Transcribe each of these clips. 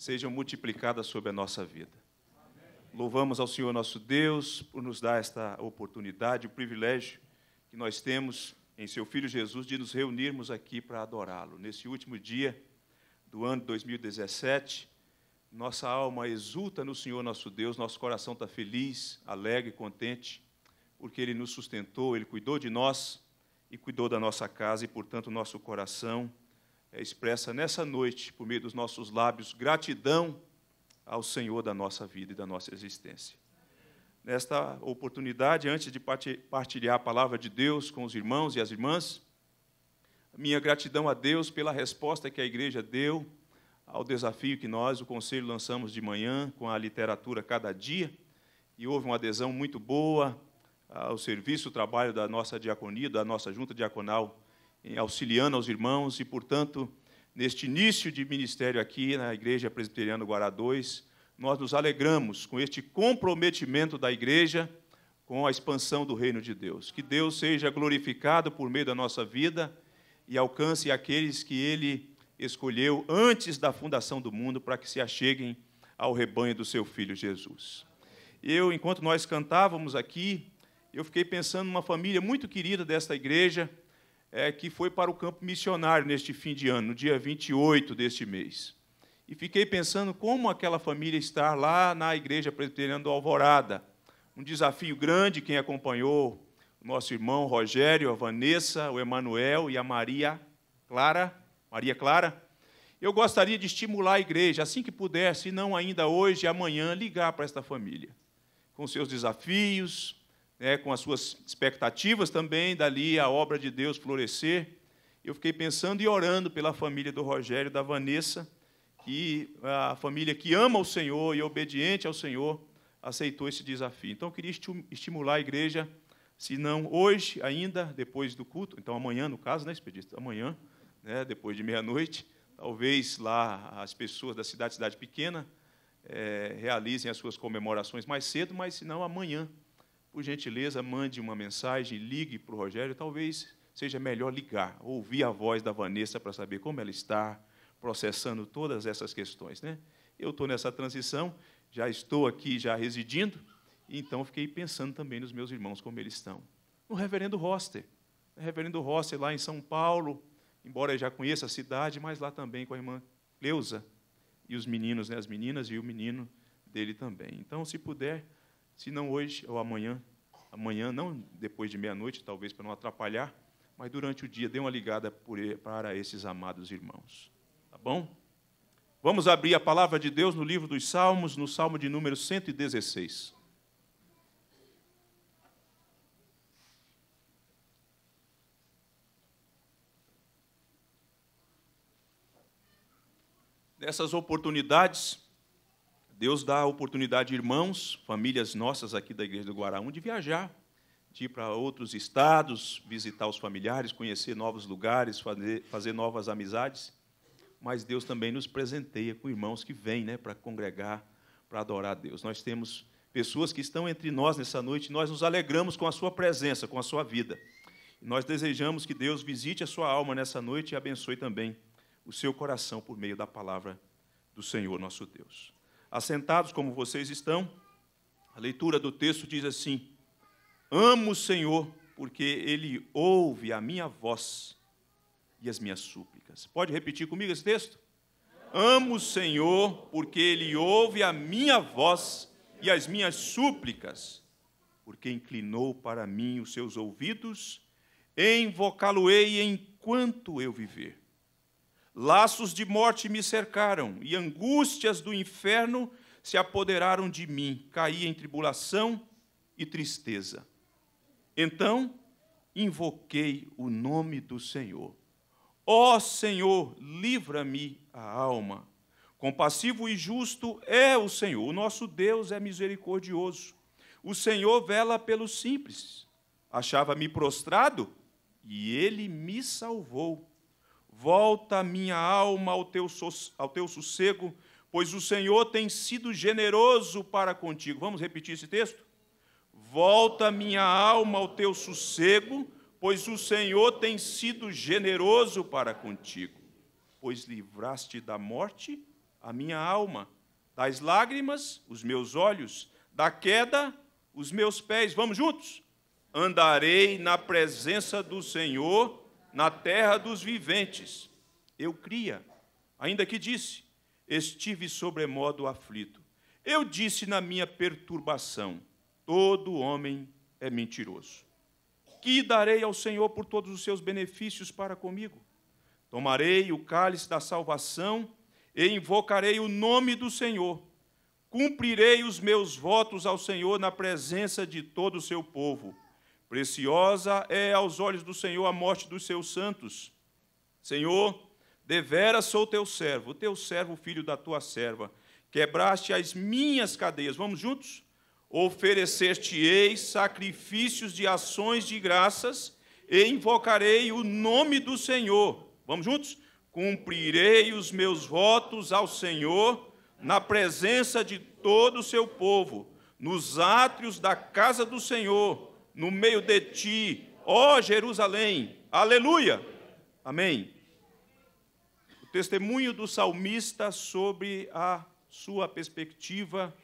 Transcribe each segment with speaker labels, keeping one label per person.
Speaker 1: sejam multiplicadas sobre a nossa vida. Amém. Louvamos ao Senhor nosso Deus por nos dar esta oportunidade, o privilégio que nós temos em seu Filho Jesus de nos reunirmos aqui para adorá-lo. Nesse último dia do ano 2017, nossa alma exulta no Senhor nosso Deus, nosso coração está feliz, alegre, contente, porque Ele nos sustentou, Ele cuidou de nós e cuidou da nossa casa, e portanto nosso coração é expressa nessa noite, por meio dos nossos lábios, gratidão ao Senhor da nossa vida e da nossa existência. Nesta oportunidade, antes de partilhar a palavra de Deus com os irmãos e as irmãs, minha gratidão a Deus pela resposta que a igreja deu ao desafio que nós, o Conselho, lançamos de manhã com a literatura cada dia, e houve uma adesão muito boa ao serviço, o trabalho da nossa diaconia, da nossa junta diaconal eh, auxiliando aos irmãos e, portanto, neste início de ministério aqui na Igreja Presbiteriana Guará 2, nós nos alegramos com este comprometimento da igreja com a expansão do reino de Deus. Que Deus seja glorificado por meio da nossa vida e alcance aqueles que ele escolheu antes da fundação do mundo para que se acheguem ao rebanho do seu filho Jesus. Eu, enquanto nós cantávamos aqui, eu fiquei pensando numa família muito querida desta igreja, é, que foi para o campo missionário neste fim de ano, no dia 28 deste mês. E fiquei pensando como aquela família está lá na Igreja Presbiteriana do Alvorada. Um desafio grande, quem acompanhou, nosso irmão Rogério, a Vanessa, o Emanuel e a Maria Clara. Maria Clara, eu gostaria de estimular a igreja, assim que puder, se não ainda hoje amanhã, ligar para esta família, com seus desafios, né, com as suas expectativas também, dali a obra de Deus florescer. Eu fiquei pensando e orando pela família do Rogério, da Vanessa, que a família que ama o Senhor e é obediente ao Senhor aceitou esse desafio. Então, eu queria estimular a igreja, se não hoje ainda, depois do culto, então amanhã, no caso, né, expedito? Amanhã, né, depois de meia-noite, talvez lá as pessoas da cidade, cidade pequena, é, realizem as suas comemorações mais cedo, mas se não amanhã, por gentileza, mande uma mensagem, ligue para o Rogério. Talvez seja melhor ligar, ouvir a voz da Vanessa para saber como ela está processando todas essas questões. Né? Eu estou nessa transição, já estou aqui, já residindo, então fiquei pensando também nos meus irmãos, como eles estão. No reverendo Roster. O reverendo Roster, lá em São Paulo, embora eu já conheça a cidade, mas lá também com a irmã Cleusa e os meninos, né, as meninas e o menino dele também. Então, se puder, se não hoje ou amanhã, amanhã, não depois de meia-noite, talvez para não atrapalhar, mas durante o dia, dê uma ligada para esses amados irmãos. Tá bom? Vamos abrir a palavra de Deus no livro dos Salmos, no Salmo de número 116. Nessas oportunidades, Deus dá a oportunidade, irmãos, famílias nossas aqui da Igreja do Guaraú, de viajar, de ir para outros estados, visitar os familiares, conhecer novos lugares, fazer, fazer novas amizades. Mas Deus também nos presenteia com irmãos que vêm né, para congregar, para adorar a Deus. Nós temos pessoas que estão entre nós nessa noite, nós nos alegramos com a sua presença, com a sua vida. E nós desejamos que Deus visite a sua alma nessa noite e abençoe também o seu coração por meio da palavra do Senhor nosso Deus assentados como vocês estão, a leitura do texto diz assim: Amo o Senhor, porque ele ouve a minha voz e as minhas súplicas. Pode repetir comigo esse texto? Amo o Senhor, porque ele ouve a minha voz e as minhas súplicas, porque inclinou para mim os seus ouvidos, invocá-lo-ei enquanto eu viver. Laços de morte me cercaram, e angústias do inferno se apoderaram de mim. Caí em tribulação e tristeza. Então invoquei o nome do Senhor. Ó oh, Senhor, livra-me a alma. Compassivo e justo é o Senhor. O nosso Deus é misericordioso. O Senhor vela pelos simples. Achava-me prostrado e ele me salvou. Volta minha alma ao teu, ao teu sossego, pois o Senhor tem sido generoso para contigo. Vamos repetir esse texto? Volta minha alma ao teu sossego, pois o Senhor tem sido generoso para contigo. Pois livraste da morte a minha alma, das lágrimas os meus olhos, da queda os meus pés. Vamos juntos? Andarei na presença do Senhor na terra dos viventes. Eu cria, ainda que disse, estive sobremodo aflito. Eu disse na minha perturbação: todo homem é mentiroso. Que darei ao Senhor por todos os seus benefícios para comigo? Tomarei o cálice da salvação e invocarei o nome do Senhor. Cumprirei os meus votos ao Senhor na presença de todo o seu povo Preciosa é aos olhos do Senhor a morte dos seus santos. Senhor, deveras sou teu servo, teu servo, filho da tua serva. Quebraste as minhas cadeias. Vamos juntos? Oferecer-te-ei sacrifícios de ações de graças e invocarei o nome do Senhor. Vamos juntos? Cumprirei os meus votos ao Senhor na presença de todo o seu povo, nos átrios da casa do Senhor no meio de ti, ó Jerusalém. Aleluia! Amém. O testemunho do salmista sobre a sua perspectiva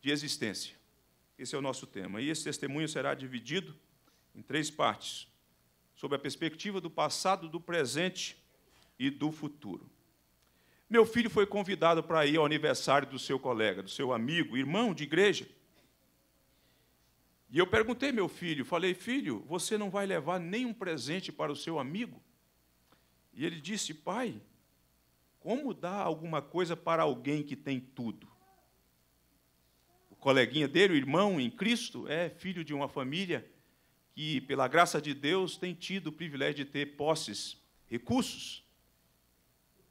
Speaker 1: de existência. Esse é o nosso tema. E esse testemunho será dividido em três partes, sobre a perspectiva do passado, do presente e do futuro. Meu filho foi convidado para ir ao aniversário do seu colega, do seu amigo, irmão de igreja. E eu perguntei meu filho, falei, filho, você não vai levar nenhum presente para o seu amigo? E ele disse, pai, como dar alguma coisa para alguém que tem tudo? O coleguinha dele, o irmão em Cristo, é filho de uma família que, pela graça de Deus, tem tido o privilégio de ter posses, recursos.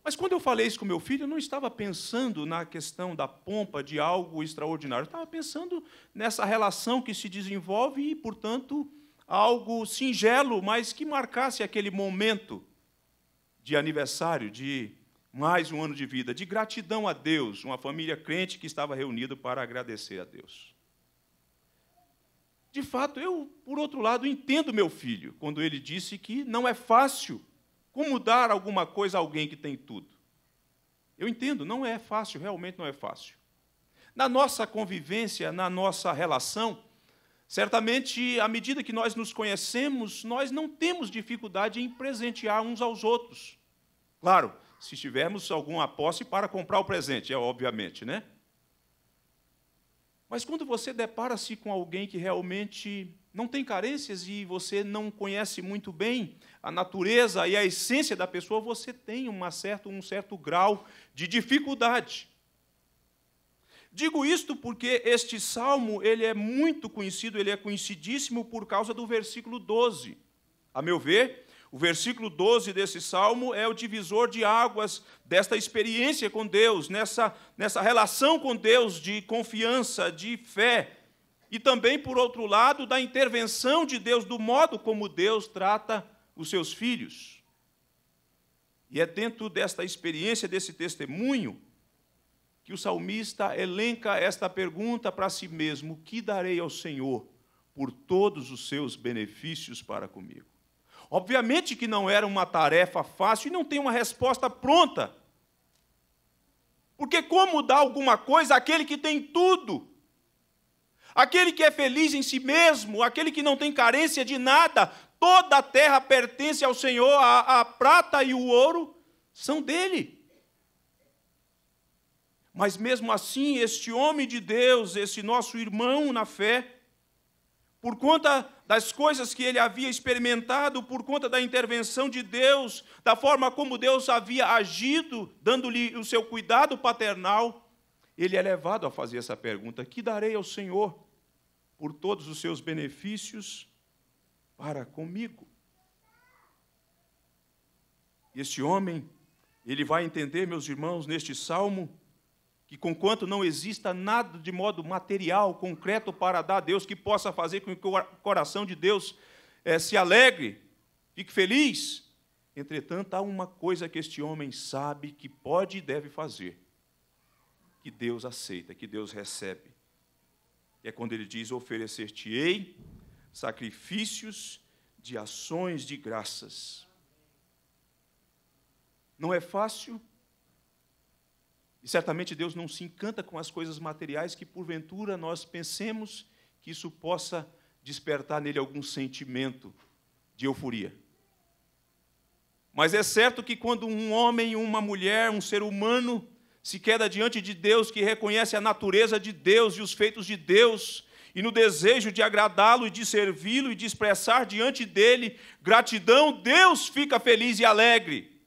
Speaker 1: Mas quando eu falei isso com meu filho, eu não estava pensando na questão da pompa de algo extraordinário. Eu estava pensando nessa relação que se desenvolve e, portanto, algo singelo, mas que marcasse aquele momento de aniversário, de mais um ano de vida, de gratidão a Deus, uma família crente que estava reunida para agradecer a Deus. De fato, eu, por outro lado, entendo meu filho quando ele disse que não é fácil como dar alguma coisa a alguém que tem tudo? Eu entendo, não é fácil, realmente não é fácil. Na nossa convivência, na nossa relação, certamente, à medida que nós nos conhecemos, nós não temos dificuldade em presentear uns aos outros. Claro, se tivermos alguma posse para comprar o presente, é obviamente, né? Mas quando você depara-se com alguém que realmente não tem carências e você não conhece muito bem, a natureza e a essência da pessoa, você tem uma certa, um certo grau de dificuldade. Digo isto porque este salmo ele é muito conhecido, ele é conhecidíssimo por causa do versículo 12. A meu ver, o versículo 12 desse salmo é o divisor de águas desta experiência com Deus, nessa, nessa relação com Deus de confiança, de fé. E também, por outro lado, da intervenção de Deus, do modo como Deus trata os seus filhos. E é dentro desta experiência, desse testemunho, que o salmista elenca esta pergunta para si mesmo: que darei ao Senhor por todos os seus benefícios para comigo? Obviamente que não era uma tarefa fácil e não tem uma resposta pronta. Porque como dar alguma coisa àquele que tem tudo? aquele que é feliz em si mesmo, aquele que não tem carência de nada, toda a terra pertence ao Senhor, a, a prata e o ouro são dele. Mas mesmo assim, este homem de Deus, esse nosso irmão na fé, por conta das coisas que ele havia experimentado, por conta da intervenção de Deus, da forma como Deus havia agido, dando-lhe o seu cuidado paternal, ele é levado a fazer essa pergunta: Que darei ao Senhor por todos os seus benefícios para comigo. Este homem, ele vai entender, meus irmãos, neste salmo, que conquanto não exista nada de modo material, concreto para dar a Deus, que possa fazer com que o coração de Deus é, se alegre, fique feliz. Entretanto, há uma coisa que este homem sabe que pode e deve fazer, que Deus aceita, que Deus recebe, é quando ele diz: Oferecer-te-ei sacrifícios de ações de graças. Não é fácil, e certamente Deus não se encanta com as coisas materiais que porventura nós pensemos que isso possa despertar nele algum sentimento de euforia. Mas é certo que quando um homem, uma mulher, um ser humano se queda diante de Deus, que reconhece a natureza de Deus e os feitos de Deus, e no desejo de agradá-lo e de servi-lo e de expressar diante dele gratidão, Deus fica feliz e alegre.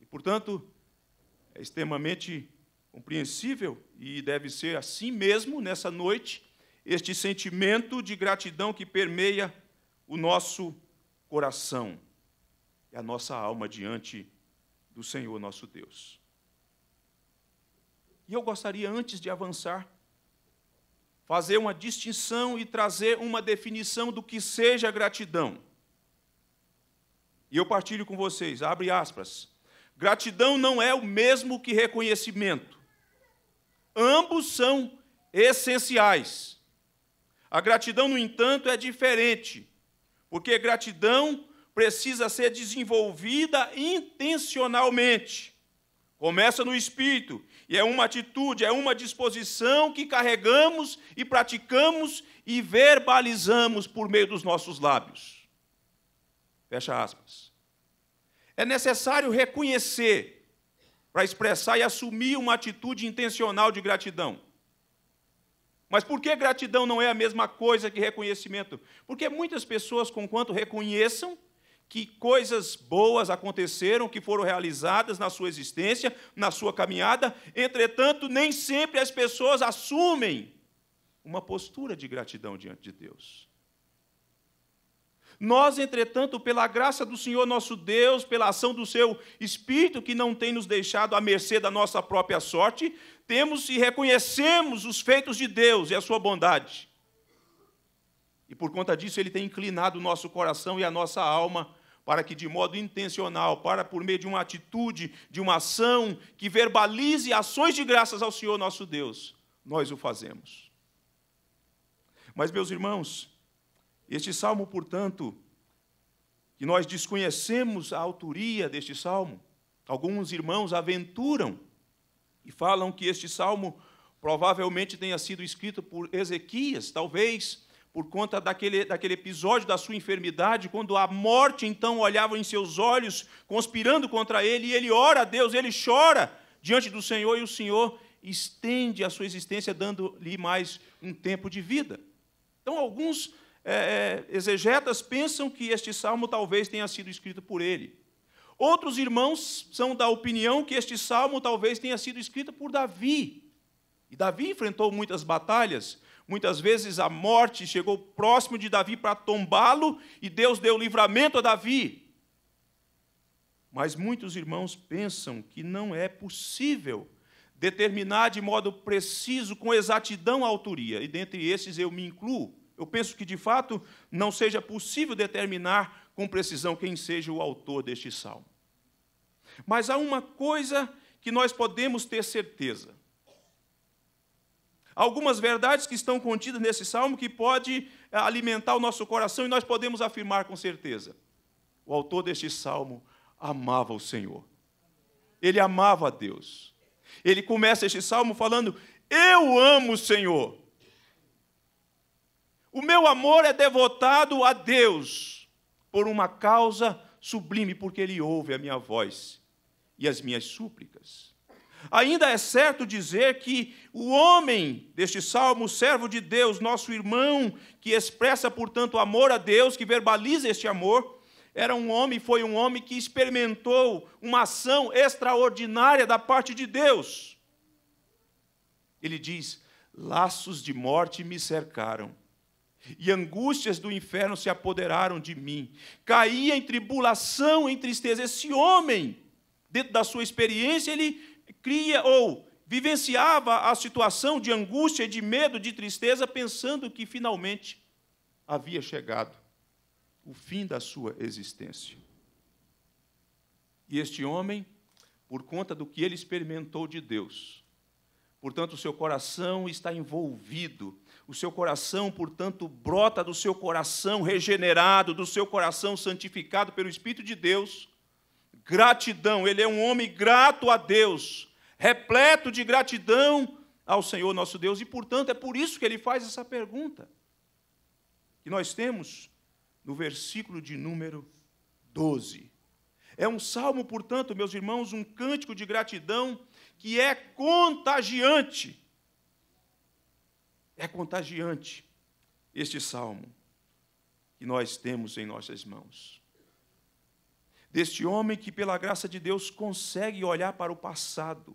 Speaker 1: E, portanto, é extremamente compreensível e deve ser assim mesmo nessa noite este sentimento de gratidão que permeia o nosso coração e a nossa alma diante de do Senhor nosso Deus. E eu gostaria, antes de avançar, fazer uma distinção e trazer uma definição do que seja gratidão. E eu partilho com vocês, abre aspas. Gratidão não é o mesmo que reconhecimento. Ambos são essenciais. A gratidão, no entanto, é diferente, porque gratidão precisa ser desenvolvida intencionalmente. Começa no espírito, e é uma atitude, é uma disposição que carregamos e praticamos e verbalizamos por meio dos nossos lábios. Fecha aspas. É necessário reconhecer para expressar e assumir uma atitude intencional de gratidão. Mas por que gratidão não é a mesma coisa que reconhecimento? Porque muitas pessoas, conquanto reconheçam, que coisas boas aconteceram, que foram realizadas na sua existência, na sua caminhada. Entretanto, nem sempre as pessoas assumem uma postura de gratidão diante de Deus. Nós, entretanto, pela graça do Senhor nosso Deus, pela ação do seu Espírito, que não tem nos deixado à mercê da nossa própria sorte, temos e reconhecemos os feitos de Deus e a sua bondade. E por conta disso, Ele tem inclinado o nosso coração e a nossa alma para que de modo intencional, para por meio de uma atitude, de uma ação que verbalize ações de graças ao Senhor nosso Deus, nós o fazemos. Mas meus irmãos, este salmo, portanto, que nós desconhecemos a autoria deste salmo, alguns irmãos aventuram e falam que este salmo provavelmente tenha sido escrito por Ezequias, talvez por conta daquele, daquele episódio da sua enfermidade, quando a morte então olhava em seus olhos, conspirando contra ele, e ele ora a Deus, ele chora diante do Senhor, e o Senhor estende a sua existência, dando-lhe mais um tempo de vida. Então, alguns é, é exegetas pensam que este salmo talvez tenha sido escrito por ele. Outros irmãos são da opinião que este salmo talvez tenha sido escrito por Davi. E Davi enfrentou muitas batalhas, Muitas vezes a morte chegou próximo de Davi para tombá-lo e Deus deu livramento a Davi. Mas muitos irmãos pensam que não é possível determinar de modo preciso, com exatidão, a autoria. E dentre esses eu me incluo. Eu penso que, de fato, não seja possível determinar com precisão quem seja o autor deste salmo. Mas há uma coisa que nós podemos ter certeza: algumas verdades que estão contidas nesse salmo que pode eh, alimentar o nosso coração e nós podemos afirmar com certeza. O autor deste salmo amava o Senhor. Ele amava a Deus. Ele começa este salmo falando: Eu amo o Senhor. O meu amor é devotado a Deus por uma causa sublime, porque Ele ouve a minha voz e as minhas súplicas. Ainda é certo dizer que o homem deste salmo, servo de Deus, nosso irmão, que expressa, portanto, amor a Deus, que verbaliza este amor, era um homem, foi um homem que experimentou uma ação extraordinária da parte de Deus. Ele diz: Laços de morte me cercaram, e angústias do inferno se apoderaram de mim. Caía em tribulação, em tristeza. Esse homem, dentro da sua experiência, ele cria ou vivenciava a situação de angústia, de medo, de tristeza, pensando que finalmente havia chegado o fim da sua existência. E este homem, por conta do que ele experimentou de Deus, portanto, o seu coração está envolvido, o seu coração, portanto, brota do seu coração regenerado, do seu coração santificado pelo Espírito de Deus, gratidão. Ele é um homem grato a Deus, repleto de gratidão ao Senhor nosso Deus. E, portanto, é por isso que ele faz essa pergunta. Que nós temos no versículo de número 12. É um salmo, portanto, meus irmãos, um cântico de gratidão que é contagiante. É contagiante este salmo que nós temos em nossas mãos deste homem que, pela graça de Deus, consegue olhar para o passado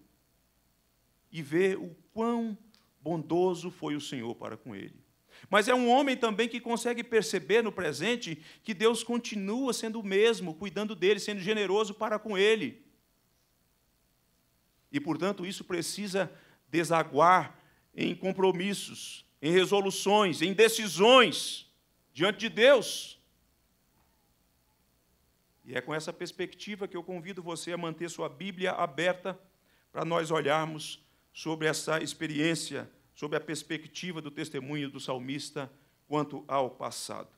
Speaker 1: e ver o quão bondoso foi o Senhor para com ele. Mas é um homem também que consegue perceber no presente que Deus continua sendo o mesmo, cuidando dele, sendo generoso para com ele. E, portanto, isso precisa desaguar em compromissos, em resoluções, em decisões diante de Deus. E é com essa perspectiva que eu convido você a manter sua Bíblia aberta para nós olharmos sobre essa experiência, sobre a perspectiva do testemunho do salmista quanto ao passado.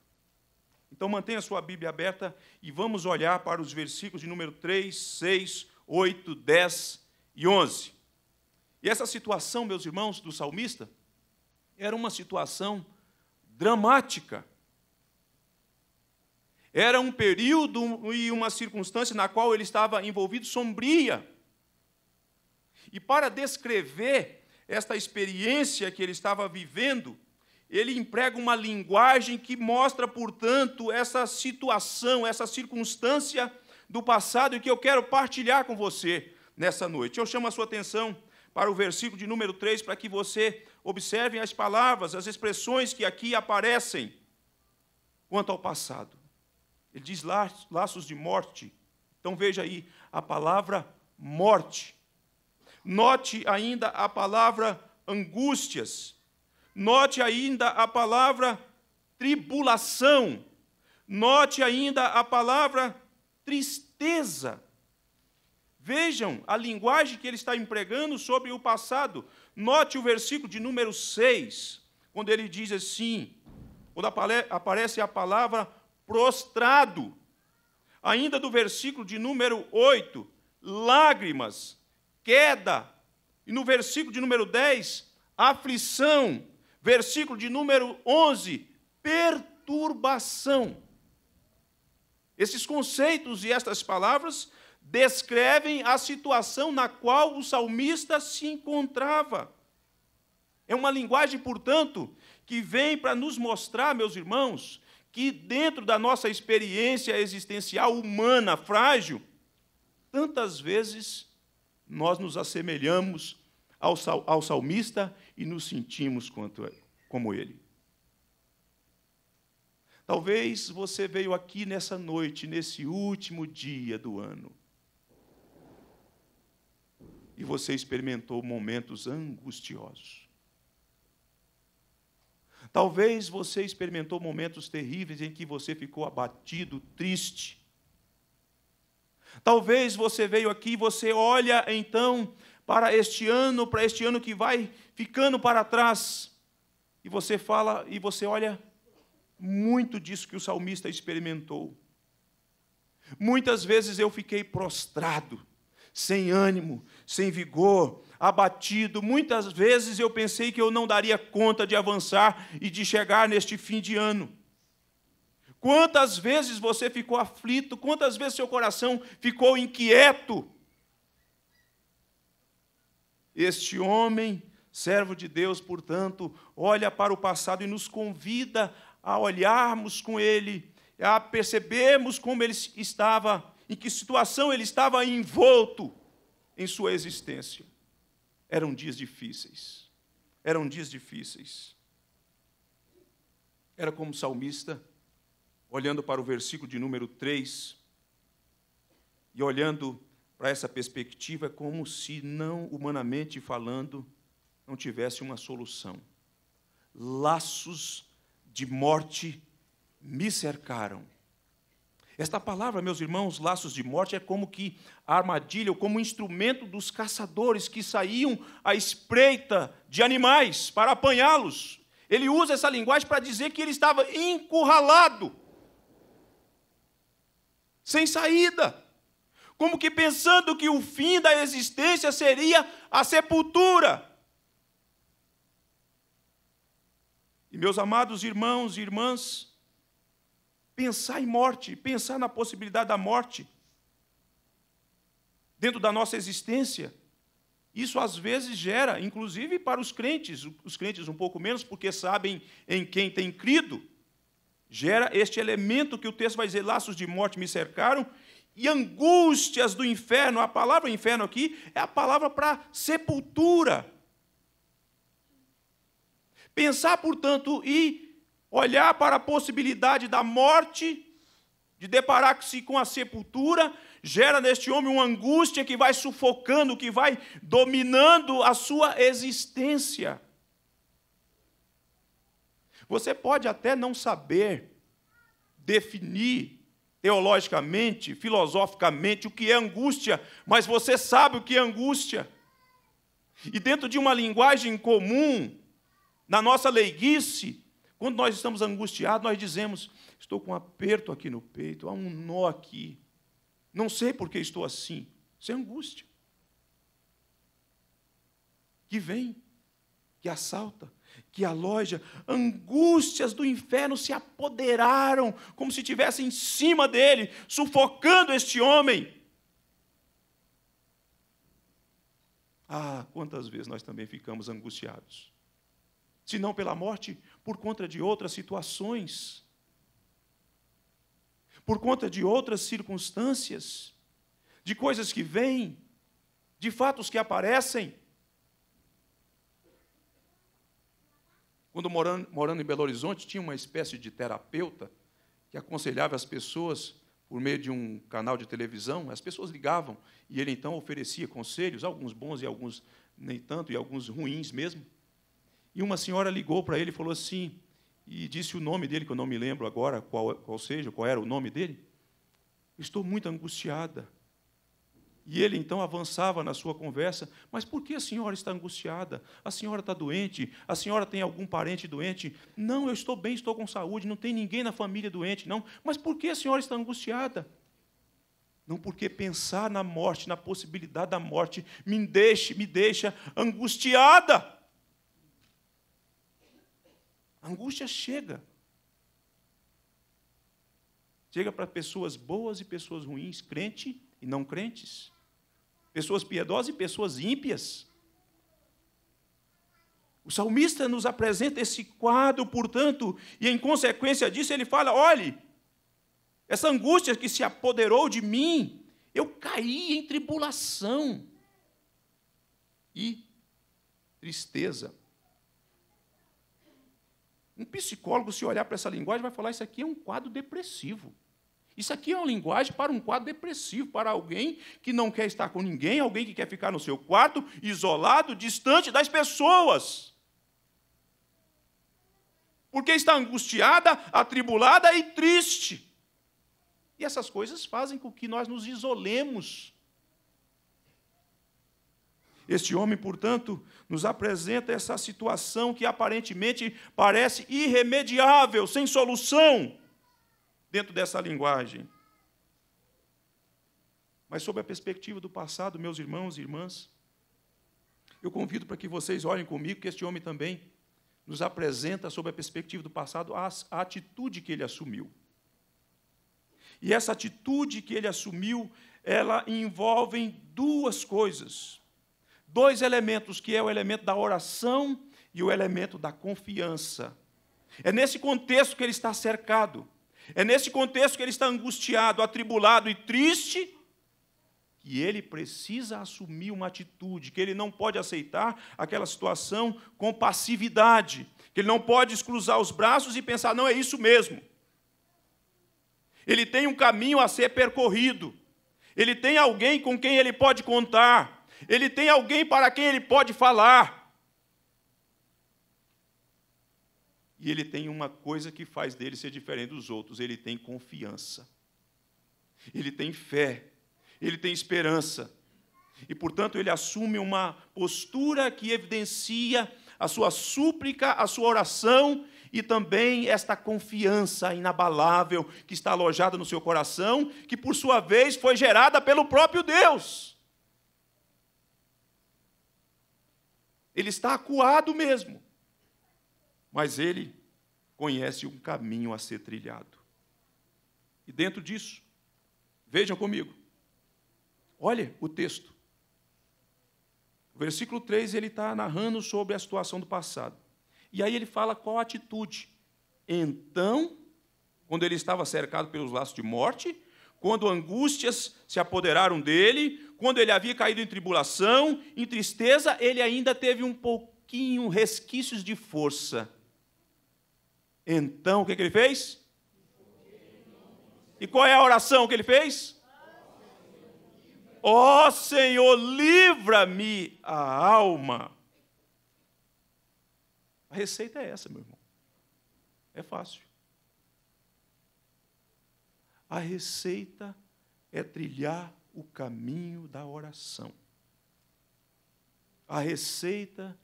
Speaker 1: Então mantenha sua Bíblia aberta e vamos olhar para os versículos de número 3, 6, 8, 10 e 11. E essa situação, meus irmãos, do salmista, era uma situação dramática era um período e uma circunstância na qual ele estava envolvido sombria. E para descrever esta experiência que ele estava vivendo, ele emprega uma linguagem que mostra, portanto, essa situação, essa circunstância do passado e que eu quero partilhar com você nessa noite. Eu chamo a sua atenção para o versículo de número 3 para que você observe as palavras, as expressões que aqui aparecem quanto ao passado. Ele diz laços de morte. Então veja aí a palavra morte. Note ainda a palavra angústias. Note ainda a palavra tribulação. Note ainda a palavra tristeza. Vejam a linguagem que ele está empregando sobre o passado. Note o versículo de número 6, quando ele diz assim, quando aparece a palavra prostrado. Ainda do versículo de número 8, lágrimas, queda. E no versículo de número 10, aflição. Versículo de número 11, perturbação. Esses conceitos e estas palavras descrevem a situação na qual o salmista se encontrava. É uma linguagem, portanto, que vem para nos mostrar, meus irmãos, que, dentro da nossa experiência existencial humana frágil, tantas vezes nós nos assemelhamos ao, ao salmista e nos sentimos quanto, é, como ele. Talvez você veio aqui nessa noite, nesse último dia do ano, e você experimentou momentos angustiosos. Talvez você experimentou momentos terríveis em que você ficou abatido, triste. Talvez você veio aqui e você olha então para este ano, para este ano que vai ficando para trás, e você fala e você olha muito disso que o salmista experimentou. Muitas vezes eu fiquei prostrado, sem ânimo, sem vigor, abatido. Muitas vezes eu pensei que eu não daria conta de avançar e de chegar neste fim de ano. Quantas vezes você ficou aflito, quantas vezes seu coração ficou inquieto. Este homem, servo de Deus, portanto, olha para o passado e nos convida a olharmos com ele, a percebermos como ele estava, em que situação ele estava envolto em sua existência. Eram dias difíceis. Eram dias difíceis. Era como o salmista, olhando para o versículo de número 3, e olhando para essa perspectiva, como se não humanamente falando, não tivesse uma solução. Laços de morte me cercaram esta palavra, meus irmãos, laços de morte, é como que armadilha, ou como instrumento dos caçadores que saíam à espreita de animais para apanhá-los. Ele usa essa linguagem para dizer que ele estava encurralado, sem saída, como que pensando que o fim da existência seria a sepultura. E meus amados irmãos e irmãs, pensar em morte, pensar na possibilidade da morte dentro da nossa existência. Isso às vezes gera, inclusive para os crentes, os crentes um pouco menos, porque sabem em quem tem crido, gera este elemento que o texto vai dizer: laços de morte me cercaram e angústias do inferno. A palavra inferno aqui é a palavra para sepultura. Pensar, portanto, e olhar para a possibilidade da morte, de deparar-se com a sepultura, gera neste homem uma angústia que vai sufocando, que vai dominando a sua existência. Você pode até não saber definir teologicamente, filosoficamente, o que é angústia, mas você sabe o que é angústia. E dentro de uma linguagem comum, na nossa leiguice, quando nós estamos angustiados, nós dizemos: estou com um aperto aqui no peito, há um nó aqui. Não sei por que estou assim. Isso é angústia. Que vem, que assalta, que aloja. Angústias do inferno se apoderaram, como se estivessem em cima dele, sufocando este homem. Ah, quantas vezes nós também ficamos angustiados. Se não pela morte, por conta de outras situações, por conta de outras circunstâncias, de coisas que vêm, de fatos que aparecem. Quando morando, morando em Belo Horizonte, tinha uma espécie de terapeuta que aconselhava as pessoas por meio de um canal de televisão, as pessoas ligavam e ele então oferecia conselhos, alguns bons e alguns nem tanto, e alguns ruins mesmo. E uma senhora ligou para ele e falou assim, e disse o nome dele, que eu não me lembro agora qual, qual seja, qual era o nome dele. Estou muito angustiada. E ele então avançava na sua conversa: Mas por que a senhora está angustiada? A senhora está doente? A senhora tem algum parente doente? Não, eu estou bem, estou com saúde, não tem ninguém na família doente, não. Mas por que a senhora está angustiada? Não porque pensar na morte, na possibilidade da morte, me deixa, me deixa angustiada angústia chega. Chega para pessoas boas e pessoas ruins, crente e não crentes, pessoas piedosas e pessoas ímpias. O salmista nos apresenta esse quadro, portanto, e em consequência disso ele fala: olhe, essa angústia que se apoderou de mim, eu caí em tribulação e tristeza. Um psicólogo, se olhar para essa linguagem, vai falar: isso aqui é um quadro depressivo. Isso aqui é uma linguagem para um quadro depressivo, para alguém que não quer estar com ninguém, alguém que quer ficar no seu quarto, isolado, distante das pessoas. Porque está angustiada, atribulada e triste. E essas coisas fazem com que nós nos isolemos este homem, portanto, nos apresenta essa situação que aparentemente parece irremediável, sem solução, dentro dessa linguagem. Mas, sob a perspectiva do passado, meus irmãos e irmãs, eu convido para que vocês olhem comigo que este homem também nos apresenta, sob a perspectiva do passado, a, a atitude que ele assumiu. E essa atitude que ele assumiu, ela envolve duas coisas dois elementos, que é o elemento da oração e o elemento da confiança. É nesse contexto que ele está cercado. É nesse contexto que ele está angustiado, atribulado e triste, que ele precisa assumir uma atitude, que ele não pode aceitar aquela situação com passividade, que ele não pode escruzar os braços e pensar, não é isso mesmo. Ele tem um caminho a ser percorrido. Ele tem alguém com quem ele pode contar. Ele tem alguém para quem ele pode falar. E ele tem uma coisa que faz dele ser diferente dos outros: ele tem confiança, ele tem fé, ele tem esperança. E, portanto, ele assume uma postura que evidencia a sua súplica, a sua oração e também esta confiança inabalável que está alojada no seu coração, que por sua vez foi gerada pelo próprio Deus. Ele está acuado mesmo. Mas ele conhece um caminho a ser trilhado. E dentro disso, vejam comigo. Olha o texto. O versículo 3 ele está narrando sobre a situação do passado. E aí ele fala qual a atitude. Então, quando ele estava cercado pelos laços de morte, quando angústias se apoderaram dele, quando ele havia caído em tribulação, em tristeza, ele ainda teve um pouquinho, resquícios de força. Então, o que, é que ele fez? E qual é a oração que ele fez? Ó oh, Senhor, livra-me a alma. A receita é essa, meu irmão. É fácil. A receita é trilhar o caminho da oração. A receita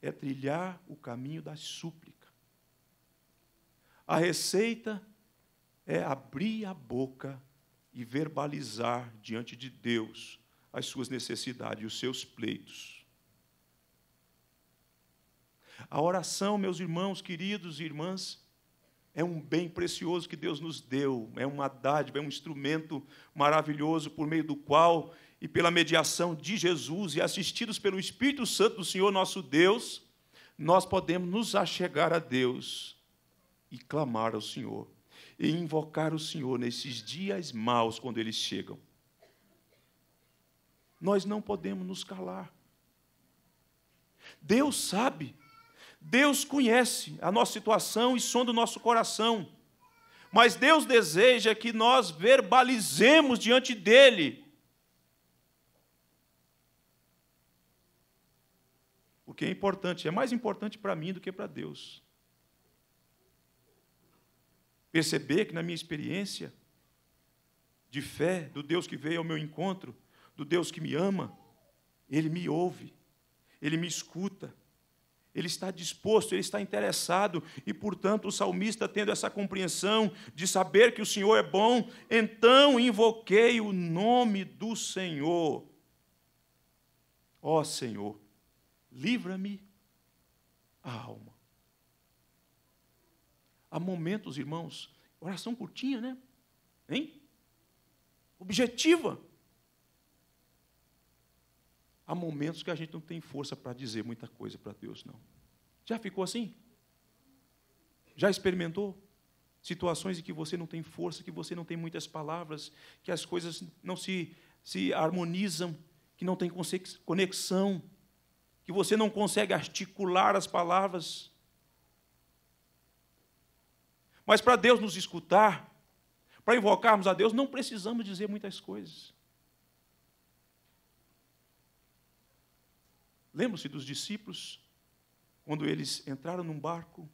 Speaker 1: é trilhar o caminho da súplica. A receita é abrir a boca e verbalizar diante de Deus as suas necessidades e os seus pleitos. A oração, meus irmãos, queridos e irmãs, é um bem precioso que Deus nos deu, é uma dádiva, é um instrumento maravilhoso por meio do qual e pela mediação de Jesus e assistidos pelo Espírito Santo do Senhor nosso Deus, nós podemos nos achegar a Deus e clamar ao Senhor e invocar o Senhor nesses dias maus quando eles chegam. Nós não podemos nos calar. Deus sabe Deus conhece a nossa situação e som do nosso coração. Mas Deus deseja que nós verbalizemos diante dele o que é importante, é mais importante para mim do que para Deus. Perceber que na minha experiência de fé do Deus que veio ao meu encontro, do Deus que me ama, ele me ouve, ele me escuta, ele está disposto, ele está interessado, e portanto o salmista, tendo essa compreensão de saber que o Senhor é bom, então invoquei o nome do Senhor. Ó oh, Senhor, livra-me a alma. Há momentos, irmãos, oração curtinha, né? Hein? Objetiva há momentos que a gente não tem força para dizer muita coisa para Deus, não. Já ficou assim? Já experimentou? Situações em que você não tem força, que você não tem muitas palavras, que as coisas não se, se harmonizam, que não tem conexão, que você não consegue articular as palavras. Mas para Deus nos escutar, para invocarmos a Deus, não precisamos dizer muitas coisas. lembra se dos discípulos, quando eles entraram num barco,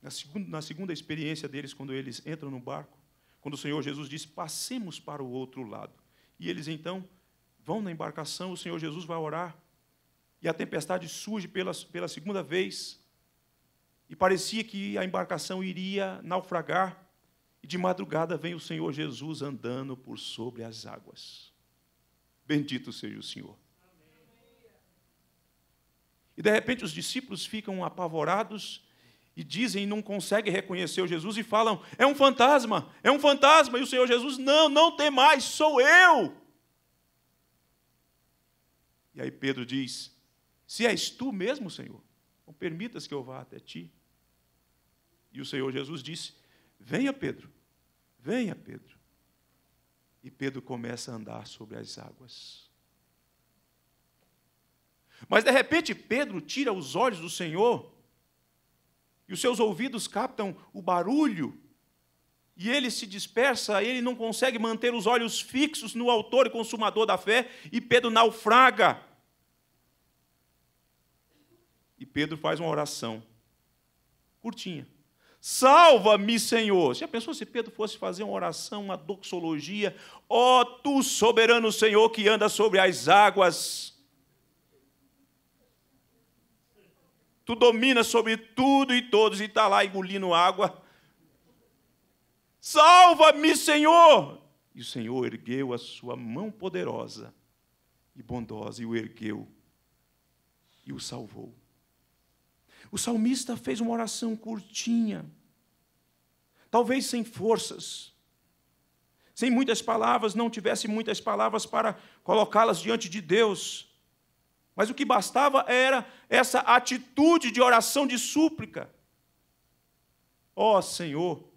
Speaker 1: na segunda, na segunda experiência deles, quando eles entram no barco, quando o Senhor Jesus disse: passemos para o outro lado. E eles então vão na embarcação, o Senhor Jesus vai orar, e a tempestade surge pela, pela segunda vez, e parecia que a embarcação iria naufragar, e de madrugada vem o Senhor Jesus andando por sobre as águas. Bendito seja o Senhor. E de repente os discípulos ficam apavorados e dizem, não conseguem reconhecer o Jesus e falam: é um fantasma, é um fantasma. E o Senhor Jesus: não, não tem mais, sou eu. E aí Pedro diz: se és tu mesmo, Senhor, não permitas que eu vá até ti. E o Senhor Jesus disse: venha, Pedro, venha, Pedro. E Pedro começa a andar sobre as águas. Mas de repente Pedro tira os olhos do Senhor e os seus ouvidos captam o barulho e ele se dispersa, ele não consegue manter os olhos fixos no autor e consumador da fé e Pedro naufraga. E Pedro faz uma oração curtinha. Salva-me, Senhor. Você já pensou se Pedro fosse fazer uma oração, uma doxologia? Ó, oh, tu soberano Senhor que anda sobre as águas. Tu dominas sobre tudo e todos e está lá engolindo água. Salva-me, Senhor! E o Senhor ergueu a sua mão poderosa e bondosa e o ergueu e o salvou. O salmista fez uma oração curtinha, talvez sem forças, sem muitas palavras, não tivesse muitas palavras para colocá-las diante de Deus. Mas o que bastava era essa atitude de oração de súplica. Ó oh, Senhor,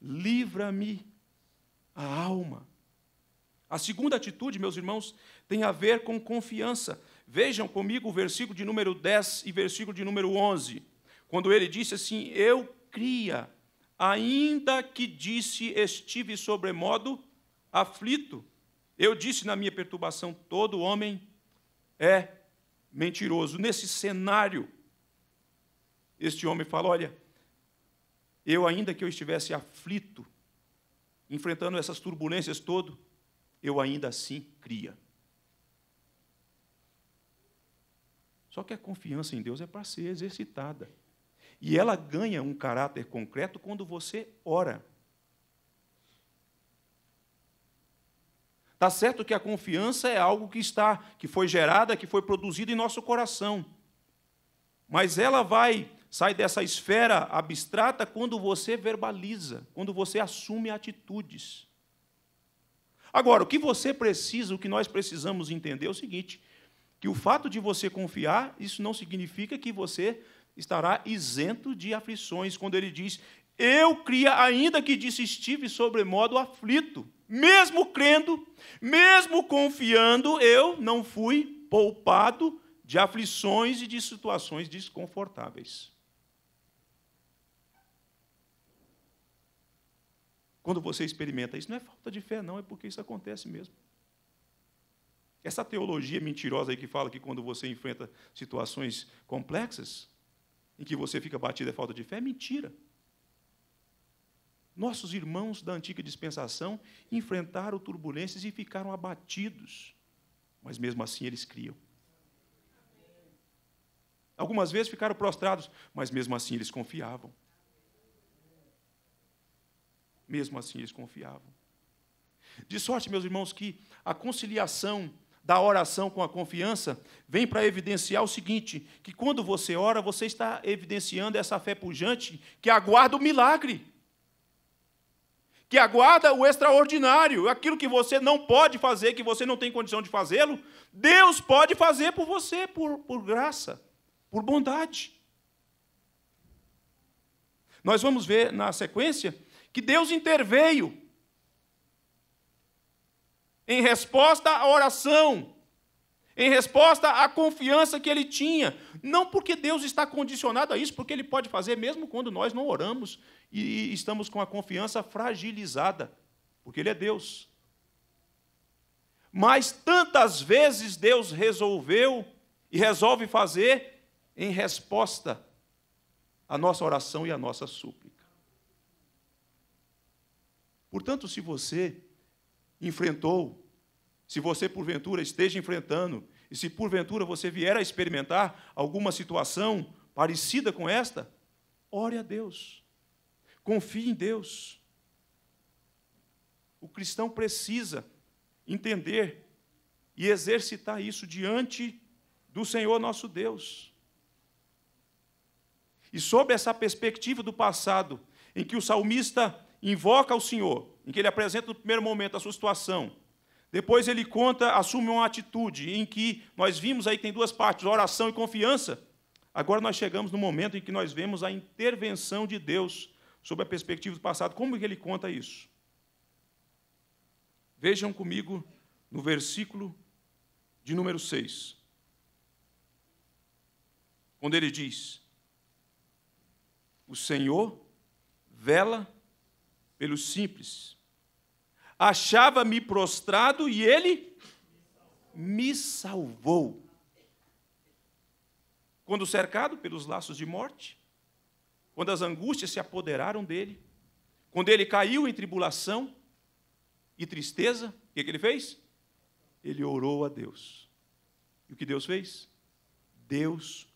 Speaker 1: livra-me a alma. A segunda atitude, meus irmãos, tem a ver com confiança. Vejam comigo o versículo de número 10 e versículo de número 11. Quando ele disse assim: Eu cria, ainda que disse estive sobremodo aflito. Eu disse na minha perturbação: todo homem é mentiroso. Nesse cenário, este homem fala: Olha, eu, ainda que eu estivesse aflito, enfrentando essas turbulências todo, eu ainda assim cria. Só que a confiança em Deus é para ser exercitada. E ela ganha um caráter concreto quando você ora. Tá certo que a confiança é algo que está, que foi gerada, que foi produzida em nosso coração. Mas ela vai sai dessa esfera abstrata quando você verbaliza, quando você assume atitudes. Agora, o que você precisa, o que nós precisamos entender é o seguinte: que o fato de você confiar, isso não significa que você estará isento de aflições. Quando ele diz, eu cria, ainda que desistive sobremodo aflito mesmo crendo, mesmo confiando, eu não fui poupado de aflições e de situações desconfortáveis. Quando você experimenta isso, não é falta de fé, não, é porque isso acontece mesmo. Essa teologia mentirosa aí que fala que quando você enfrenta situações complexas, em que você fica batido é falta de fé, é mentira. Nossos irmãos da antiga dispensação enfrentaram turbulências e ficaram abatidos, mas mesmo assim eles criam. Algumas vezes ficaram prostrados, mas mesmo assim eles confiavam. Mesmo assim eles confiavam. De sorte, meus irmãos, que a conciliação da oração com a confiança vem para evidenciar o seguinte: que quando você ora, você está evidenciando essa fé pujante que aguarda o milagre que aguarda o extraordinário, aquilo que você não pode fazer, que você não tem condição de fazê-lo, Deus pode fazer por você, por, por graça, por bondade. Nós vamos ver na sequência que Deus interveio em resposta à oração, em resposta à confiança que ele tinha. Não porque Deus está condicionado a isso, porque ele pode fazer mesmo quando nós não oramos e estamos com a confiança fragilizada, porque Ele é Deus. Mas tantas vezes Deus resolveu e resolve fazer em resposta à nossa oração e à nossa súplica. Portanto, se você enfrentou, se você porventura esteja enfrentando, e se porventura você vier a experimentar alguma situação parecida com esta, ore a Deus. Confie em Deus. O cristão precisa entender e exercitar isso diante do Senhor nosso Deus. E sob essa perspectiva do passado, em que o salmista invoca o Senhor, em que ele apresenta no primeiro momento a sua situação, depois ele conta, assume uma atitude em que nós vimos aí que tem duas partes, oração e confiança. Agora nós chegamos no momento em que nós vemos a intervenção de Deus sobre a perspectiva do passado. Como que ele conta isso? Vejam comigo no versículo de número 6. Quando ele diz: O Senhor vela pelos simples. Achava-me prostrado e ele me salvou. Quando cercado pelos laços de morte, quando as angústias se apoderaram dele, quando ele caiu em tribulação e tristeza, o que, que ele fez? Ele orou a Deus. E o que Deus fez? Deus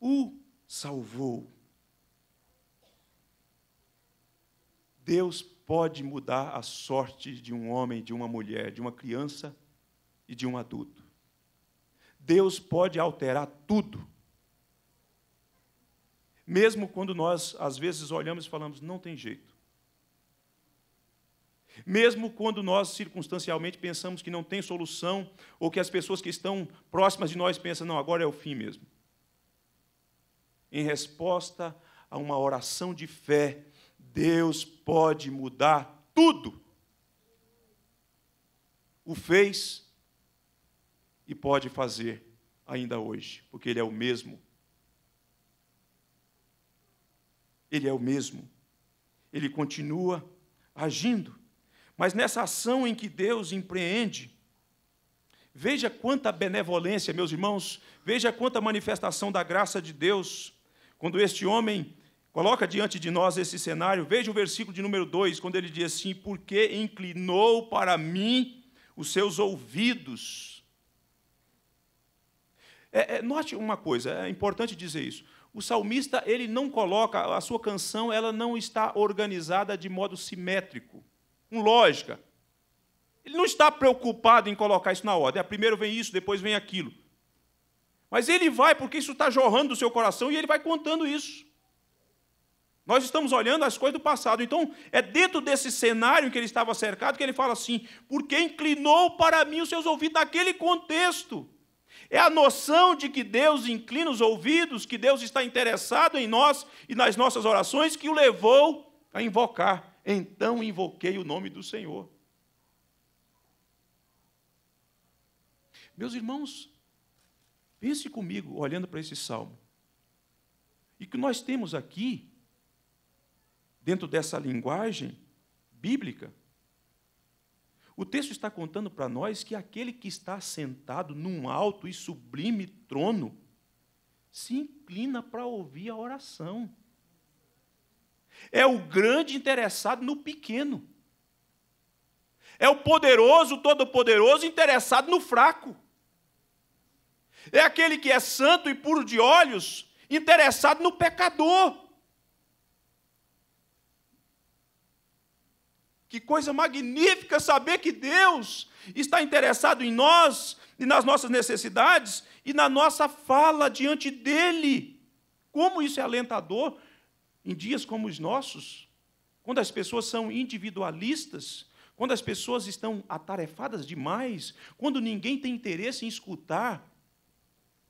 Speaker 1: o salvou. Deus pode mudar a sorte de um homem, de uma mulher, de uma criança e de um adulto. Deus pode alterar tudo mesmo quando nós, às vezes, olhamos e falamos, não tem jeito. Mesmo quando nós, circunstancialmente, pensamos que não tem solução, ou que as pessoas que estão próximas de nós pensam, não, agora é o fim mesmo. Em resposta a uma oração de fé, Deus pode mudar tudo. O fez e pode fazer ainda hoje, porque Ele é o mesmo Ele é o mesmo. Ele continua agindo. Mas nessa ação em que Deus empreende, veja quanta benevolência, meus irmãos, veja quanta manifestação da graça de Deus. Quando este homem coloca diante de nós esse cenário, veja o versículo de número 2, quando ele diz assim: Porque inclinou para mim os seus ouvidos. É, é, note uma coisa, é importante dizer isso. O salmista, ele não coloca, a sua canção, ela não está organizada de modo simétrico, com lógica. Ele não está preocupado em colocar isso na ordem. Ah, primeiro vem isso, depois vem aquilo. Mas ele vai, porque isso está jorrando do seu coração e ele vai contando isso. Nós estamos olhando as coisas do passado. Então, é dentro desse cenário em que ele estava cercado que ele fala assim: porque inclinou para mim os seus ouvidos naquele contexto é a noção de que Deus inclina os ouvidos, que Deus está interessado em nós e nas nossas orações, que o levou a invocar. Então invoquei o nome do Senhor. Meus irmãos, pense comigo, olhando para esse salmo. E que nós temos aqui, dentro dessa linguagem bíblica, o texto está contando para nós que aquele que está sentado num alto e sublime trono se inclina para ouvir a oração. É o grande interessado no pequeno. É o poderoso, todo-poderoso, interessado no fraco. É aquele que é santo e puro de olhos, interessado no pecador. Que coisa magnífica saber que Deus está interessado em nós e nas nossas necessidades e na nossa fala diante dele. Como isso é alentador em dias como os nossos, quando as pessoas são individualistas, quando as pessoas estão atarefadas demais, quando ninguém tem interesse em escutar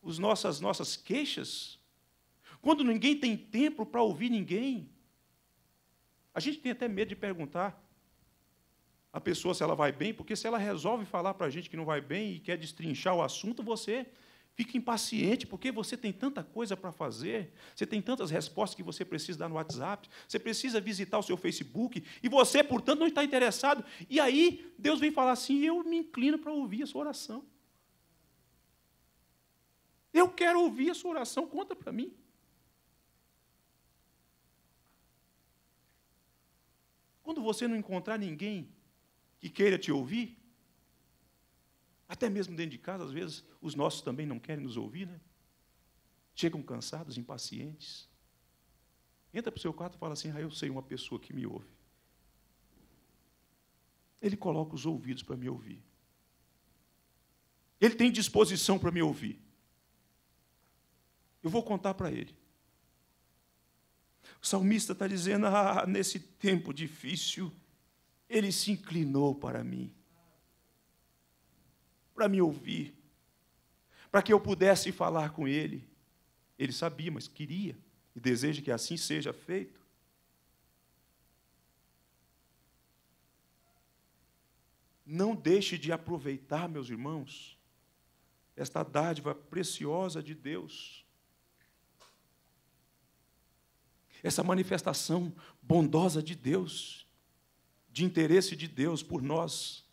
Speaker 1: as nossas, nossas queixas, quando ninguém tem tempo para ouvir ninguém. A gente tem até medo de perguntar a pessoa se ela vai bem, porque se ela resolve falar para a gente que não vai bem e quer destrinchar o assunto, você fica impaciente, porque você tem tanta coisa para fazer, você tem tantas respostas que você precisa dar no WhatsApp, você precisa visitar o seu Facebook, e você, portanto, não está interessado. E aí, Deus vem falar assim: eu me inclino para ouvir a sua oração. Eu quero ouvir a sua oração, conta para mim. Quando você não encontrar ninguém que queira te ouvir. Até mesmo dentro de casa, às vezes, os nossos também não querem nos ouvir, né? Chegam cansados, impacientes. Entra para o seu quarto e fala assim: Ah, eu sei uma pessoa que me ouve. Ele coloca os ouvidos para me ouvir. Ele tem disposição para me ouvir. Eu vou contar para ele. O salmista está dizendo: Ah, nesse tempo difícil, ele se inclinou para mim, para me ouvir, para que eu pudesse falar com ele. Ele sabia, mas queria e deseja que assim seja feito. Não deixe de aproveitar, meus irmãos, esta dádiva preciosa de Deus. Essa manifestação bondosa de Deus de interesse de Deus por nós.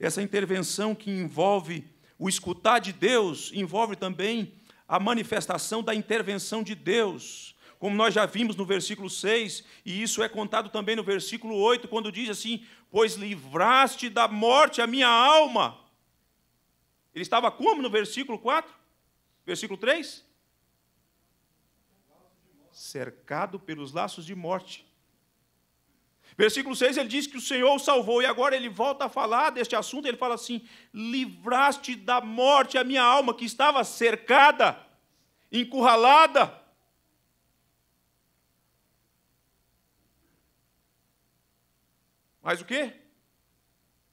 Speaker 1: Essa intervenção que envolve o escutar de Deus, envolve também a manifestação da intervenção de Deus como nós já vimos no versículo 6, e isso é contado também no versículo 8, quando diz assim: Pois livraste da morte a minha alma. Ele estava como no versículo 4? Versículo 3? Cercado pelos laços de morte. Versículo 6, ele diz que o Senhor o salvou, e agora ele volta a falar deste assunto, ele fala assim: livraste da morte a minha alma, que estava cercada, encurralada. Mas o quê?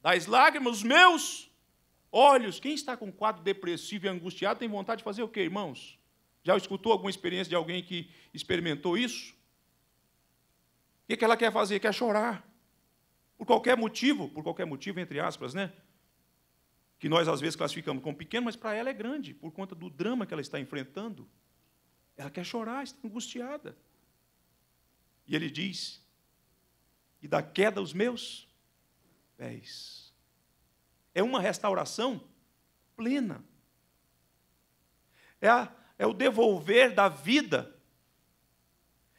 Speaker 1: Das lágrimas, os meus olhos. Quem está com quadro depressivo e angustiado tem vontade de fazer o quê, irmãos? Já escutou alguma experiência de alguém que experimentou isso? que, que ela quer fazer? Quer chorar. Por qualquer motivo, por qualquer motivo, entre aspas, né? Que nós às vezes classificamos como pequeno, mas para ela é grande, por conta do drama que ela está enfrentando. Ela quer chorar, está angustiada. E ele diz: E da queda os meus pés. É uma restauração plena. É, a, é o devolver da vida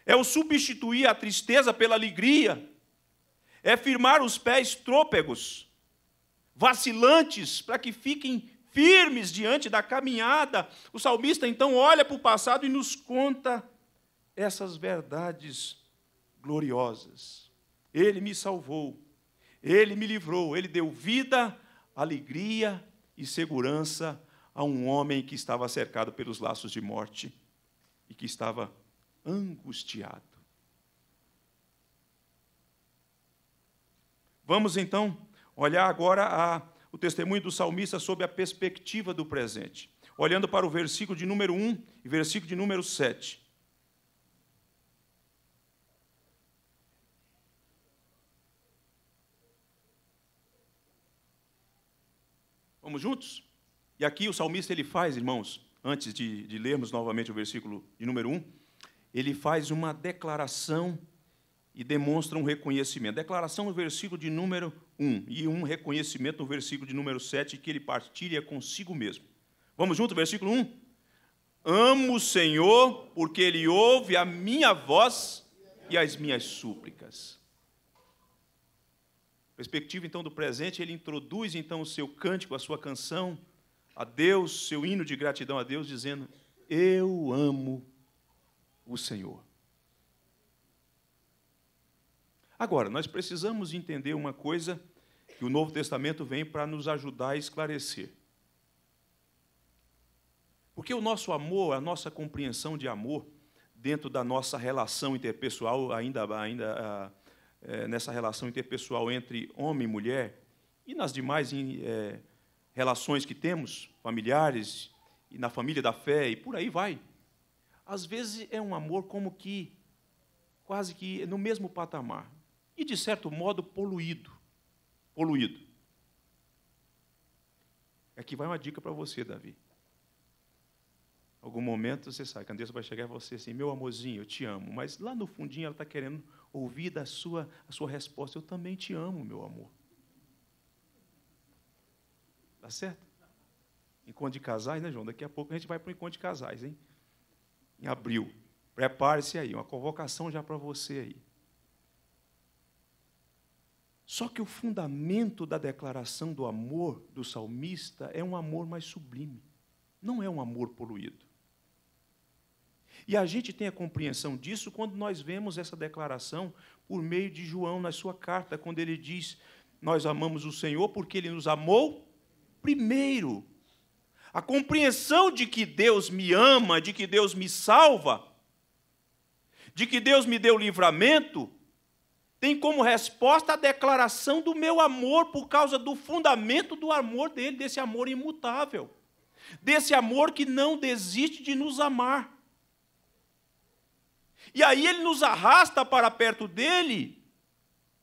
Speaker 1: é o substituir a tristeza pela alegria, é firmar os pés trôpegos, vacilantes, para que fiquem firmes diante da caminhada. O salmista então olha para o passado e nos conta essas verdades gloriosas. Ele me salvou, ele me livrou, ele deu vida, alegria e segurança a um homem que estava cercado pelos laços de morte e que estava angustiado. Vamos então olhar agora a, o testemunho do salmista sob a perspectiva do presente, olhando para o versículo de número 1 e versículo de número 7. Vamos juntos? E aqui o salmista ele faz, irmãos, antes de, de lermos novamente o versículo de número 1, ele faz uma declaração e demonstra um reconhecimento. Declaração no versículo de número 1 e um reconhecimento no versículo de número 7 que ele partilha consigo mesmo. Vamos junto, versículo 1? Amo o Senhor, porque Ele ouve a minha voz e as minhas súplicas. Perspectiva então do presente, ele introduz então o seu cântico, a sua canção a Deus, seu hino de gratidão a Deus, dizendo: Eu amo o Senhor. Agora, nós precisamos entender uma coisa que o Novo Testamento vem para nos ajudar a esclarecer. Porque o nosso amor, a nossa compreensão de amor, dentro da nossa relação interpessoal, ainda, ainda é, nessa relação interpessoal entre homem e mulher, e nas demais é, relações que temos, familiares, e na família da fé, e por aí vai às vezes é um amor como que quase que no mesmo patamar e de certo modo poluído, poluído. Aqui vai uma dica para você, Davi. Algum momento você sabe, que a Deus vai chegar a você assim, meu amorzinho, eu te amo, mas lá no fundinho ela está querendo ouvir da sua, a sua resposta, eu também te amo, meu amor. Tá certo? Encontro de casais, né, João? Daqui a pouco a gente vai para o encontro de casais, hein? em abril. Prepare-se aí, uma convocação já para você aí. Só que o fundamento da declaração do amor do salmista é um amor mais sublime, não é um amor poluído. E a gente tem a compreensão disso quando nós vemos essa declaração por meio de João na sua carta, quando ele diz: Nós amamos o Senhor porque ele nos amou primeiro a compreensão de que Deus me ama, de que Deus me salva, de que Deus me deu livramento, tem como resposta a declaração do meu amor por causa do fundamento do amor dele, desse amor imutável, desse amor que não desiste de nos amar. E aí ele nos arrasta para perto dele,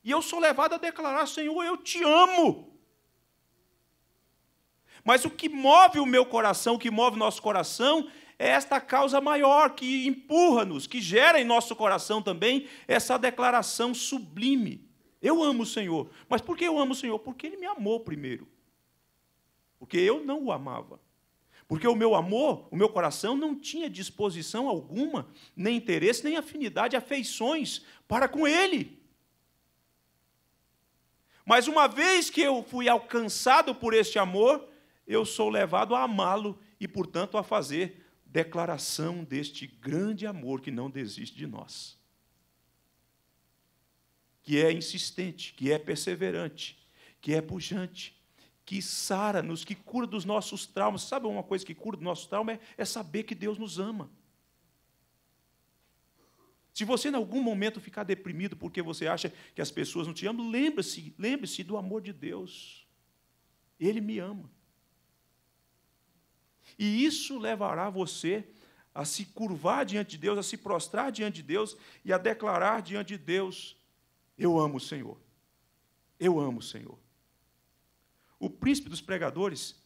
Speaker 1: e eu sou levado a declarar: Senhor, eu te amo. Mas o que move o meu coração, o que move o nosso coração, é esta causa maior que empurra-nos, que gera em nosso coração também essa declaração sublime. Eu amo o Senhor. Mas por que eu amo o Senhor? Porque Ele me amou primeiro. Porque eu não o amava. Porque o meu amor, o meu coração não tinha disposição alguma, nem interesse, nem afinidade, afeições para com Ele. Mas uma vez que eu fui alcançado por este amor, eu sou levado a amá-lo e, portanto, a fazer declaração deste grande amor que não desiste de nós, que é insistente, que é perseverante, que é pujante, que sara-nos, que cura dos nossos traumas. Sabe uma coisa que cura do nosso trauma? É, é saber que Deus nos ama. Se você em algum momento ficar deprimido porque você acha que as pessoas não te amam, lembre-se, lembre-se do amor de Deus. Ele me ama. E isso levará você a se curvar diante de Deus, a se prostrar diante de Deus e a declarar diante de Deus: Eu amo o Senhor. Eu amo o Senhor. O príncipe dos pregadores,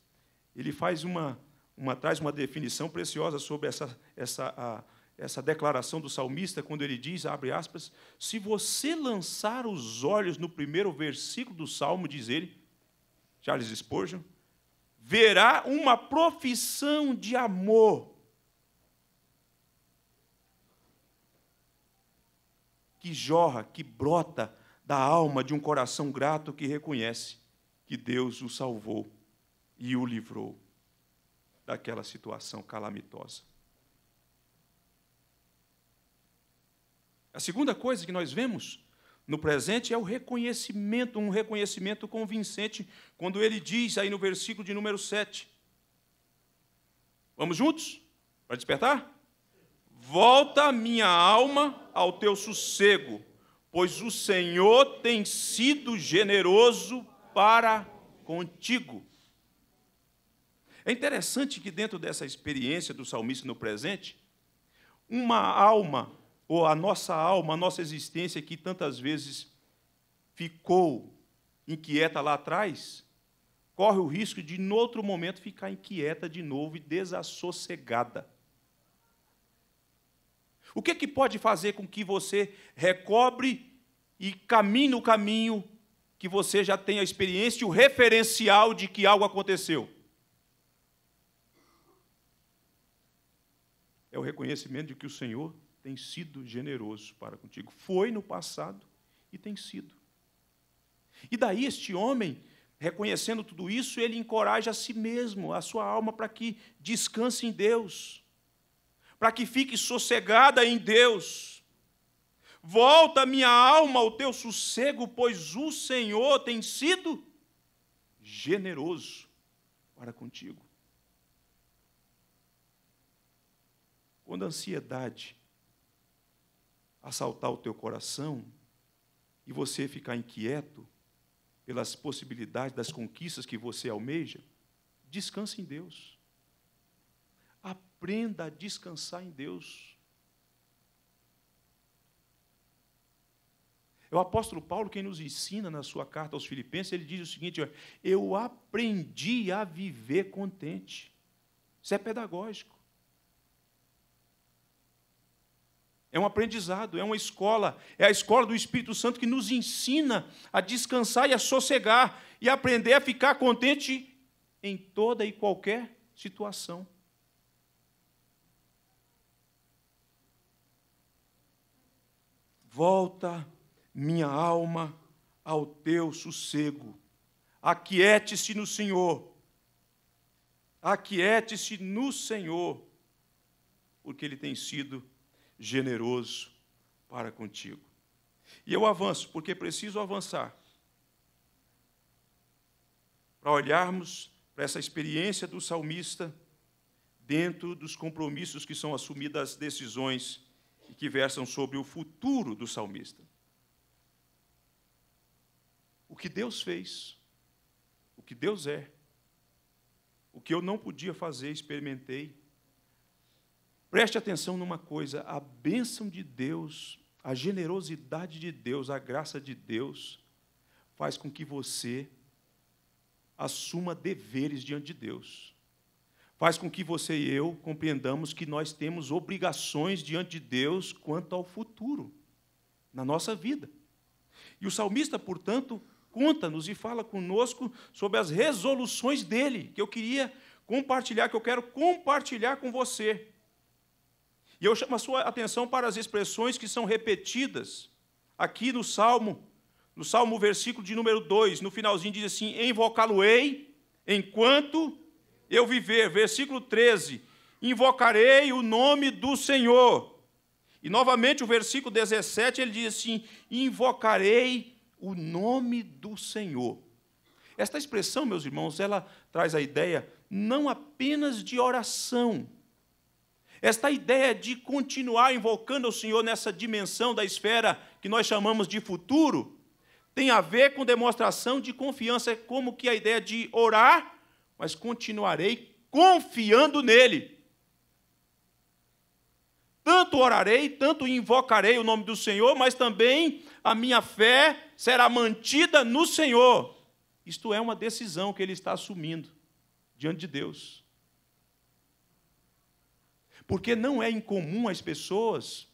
Speaker 1: ele faz uma, uma traz uma definição preciosa sobre essa, essa, a, essa declaração do salmista, quando ele diz, abre aspas, se você lançar os olhos no primeiro versículo do salmo, diz ele, Charles Spurgeon, verá uma profissão de amor que jorra, que brota da alma de um coração grato que reconhece que Deus o salvou e o livrou daquela situação calamitosa. A segunda coisa que nós vemos no presente é o reconhecimento, um reconhecimento convincente, quando ele diz aí no versículo de número 7. Vamos juntos? Para despertar? Volta minha alma ao teu sossego, pois o Senhor tem sido generoso para contigo. É interessante que dentro dessa experiência do salmista no presente, uma alma ou a nossa alma, a nossa existência que tantas vezes ficou inquieta lá atrás, corre o risco de, em outro momento, ficar inquieta de novo e desassossegada. O que, é que pode fazer com que você recobre e caminhe o caminho que você já tem a experiência e o referencial de que algo aconteceu? É o reconhecimento de que o Senhor tem sido generoso para contigo. Foi no passado e tem sido. E daí este homem, reconhecendo tudo isso, ele encoraja a si mesmo, a sua alma, para que descanse em Deus, para que fique sossegada em Deus. Volta, minha alma, ao teu sossego, pois o Senhor tem sido generoso para contigo. Quando a ansiedade assaltar o teu coração e você ficar inquieto pelas possibilidades das conquistas que você almeja, descanse em Deus. Aprenda a descansar em Deus. É o apóstolo Paulo quem nos ensina na sua carta aos Filipenses, ele diz o seguinte: Eu aprendi a viver contente. Isso é pedagógico. É um aprendizado, é uma escola, é a escola do Espírito Santo que nos ensina a descansar e a sossegar e aprender a ficar contente em toda e qualquer situação. Volta, minha alma, ao teu sossego. Aquiete-se no Senhor. Aquiete-se no Senhor, porque Ele tem sido generoso para contigo. E eu avanço, porque preciso avançar. Para olharmos para essa experiência do salmista dentro dos compromissos que são assumidos as decisões e que versam sobre o futuro do salmista. O que Deus fez, o que Deus é, o que eu não podia fazer, experimentei, Preste atenção numa coisa: a bênção de Deus, a generosidade de Deus, a graça de Deus, faz com que você assuma deveres diante de Deus. Faz com que você e eu compreendamos que nós temos obrigações diante de Deus quanto ao futuro, na nossa vida. E o salmista, portanto, conta-nos e fala conosco sobre as resoluções dele, que eu queria compartilhar, que eu quero compartilhar com você. E eu chamo a sua atenção para as expressões que são repetidas aqui no Salmo, no Salmo versículo de número 2, no finalzinho diz assim: "Invocá-lo-ei enquanto eu viver". Versículo 13: "Invocarei o nome do Senhor". E novamente o versículo 17, ele diz assim: "Invocarei o nome do Senhor". Esta expressão, meus irmãos, ela traz a ideia não apenas de oração, esta ideia de continuar invocando o Senhor nessa dimensão da esfera que nós chamamos de futuro tem a ver com demonstração de confiança, é como que a ideia de orar, mas continuarei confiando nele. Tanto orarei, tanto invocarei o nome do Senhor, mas também a minha fé será mantida no Senhor. Isto é uma decisão que ele está assumindo diante de Deus. Porque não é incomum as pessoas,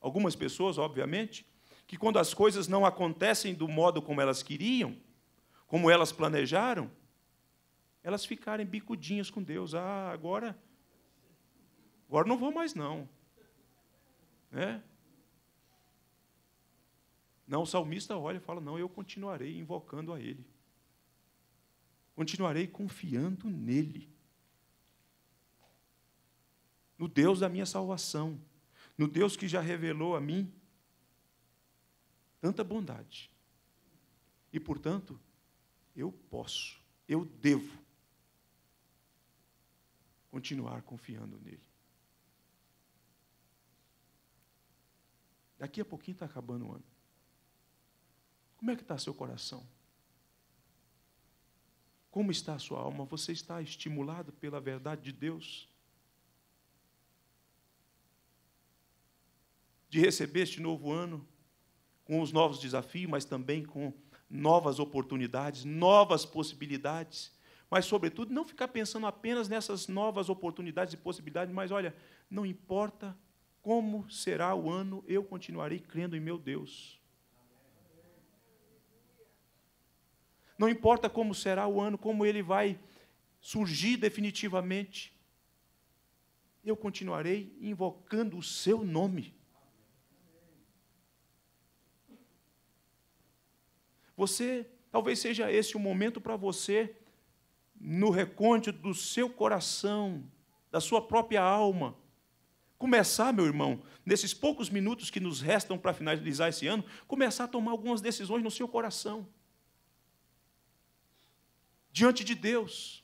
Speaker 1: algumas pessoas, obviamente, que quando as coisas não acontecem do modo como elas queriam, como elas planejaram, elas ficarem bicudinhas com Deus. Ah, agora, agora não vou mais não. Né? Não, o salmista olha e fala: Não, eu continuarei invocando a Ele, continuarei confiando nele no Deus da minha salvação, no Deus que já revelou a mim tanta bondade. E, portanto, eu posso, eu devo continuar confiando nele. Daqui a pouquinho está acabando o ano. Como é que está seu coração? Como está a sua alma? Você está estimulado pela verdade de Deus? de receber este novo ano com os novos desafios, mas também com novas oportunidades, novas possibilidades. Mas, sobretudo, não ficar pensando apenas nessas novas oportunidades e possibilidades, mas, olha, não importa como será o ano, eu continuarei crendo em meu Deus. Não importa como será o ano, como ele vai surgir definitivamente, eu continuarei invocando o seu nome. Você, talvez seja esse o momento para você, no recôndito do seu coração, da sua própria alma, começar, meu irmão, nesses poucos minutos que nos restam para finalizar esse ano, começar a tomar algumas decisões no seu coração. Diante de Deus.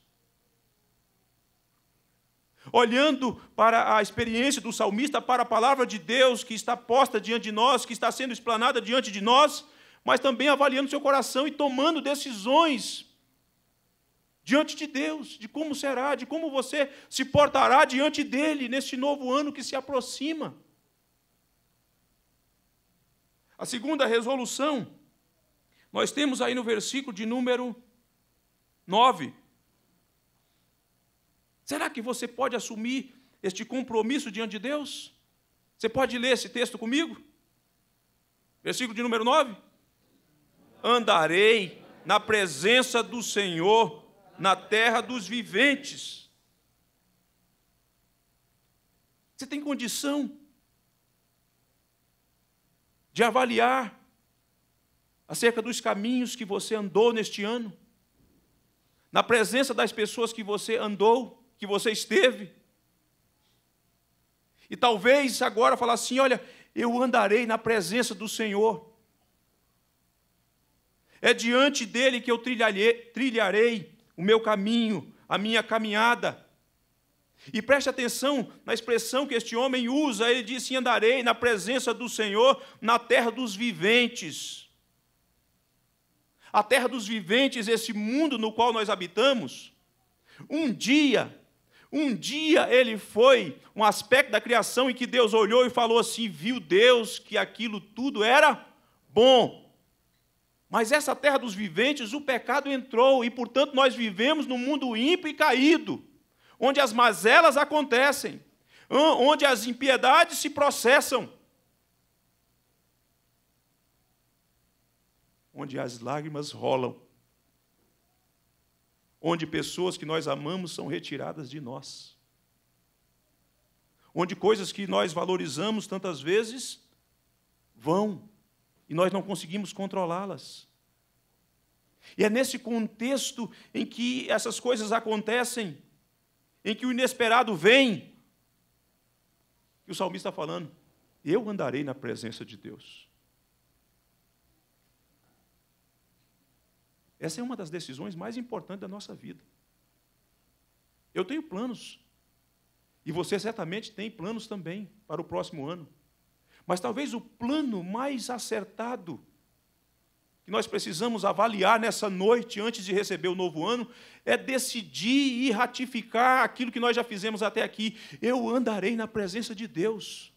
Speaker 1: Olhando para a experiência do salmista, para a palavra de Deus que está posta diante de nós, que está sendo explanada diante de nós, mas também avaliando seu coração e tomando decisões diante de Deus, de como será, de como você se portará diante dele neste novo ano que se aproxima. A segunda resolução, nós temos aí no versículo de número 9. Será que você pode assumir este compromisso diante de Deus? Você pode ler esse texto comigo? Versículo de número 9 andarei na presença do Senhor na terra dos viventes. Você tem condição de avaliar acerca dos caminhos que você andou neste ano, na presença das pessoas que você andou, que você esteve. E talvez agora falar assim: olha, eu andarei na presença do Senhor é diante dele que eu trilharei o meu caminho, a minha caminhada. E preste atenção na expressão que este homem usa. Ele diz: assim, Andarei na presença do Senhor na terra dos viventes. A terra dos viventes, esse mundo no qual nós habitamos, um dia, um dia ele foi um aspecto da criação em que Deus olhou e falou assim: viu Deus que aquilo tudo era bom. Mas essa terra dos viventes, o pecado entrou, e portanto nós vivemos num mundo ímpio e caído, onde as mazelas acontecem, onde as impiedades se processam, onde as lágrimas rolam, onde pessoas que nós amamos são retiradas de nós, onde coisas que nós valorizamos tantas vezes vão e nós não conseguimos controlá-las. E é nesse contexto em que essas coisas acontecem, em que o inesperado vem, que o salmista está falando: Eu andarei na presença de Deus. Essa é uma das decisões mais importantes da nossa vida. Eu tenho planos. E você certamente tem planos também para o próximo ano. Mas talvez o plano mais acertado que nós precisamos avaliar nessa noite, antes de receber o novo ano, é decidir e ratificar aquilo que nós já fizemos até aqui. Eu andarei na presença de Deus.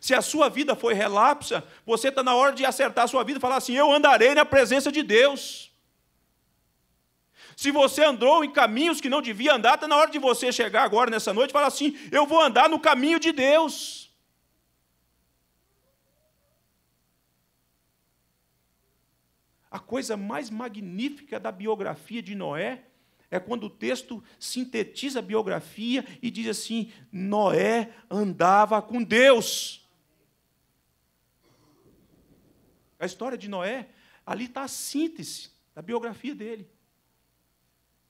Speaker 1: Se a sua vida foi relapsa, você está na hora de acertar a sua vida e falar assim: Eu andarei na presença de Deus. Se você andou em caminhos que não devia andar, está na hora de você chegar agora nessa noite e falar assim: eu vou andar no caminho de Deus. A coisa mais magnífica da biografia de Noé é quando o texto sintetiza a biografia e diz assim: Noé andava com Deus. A história de Noé, ali está a síntese da biografia dele.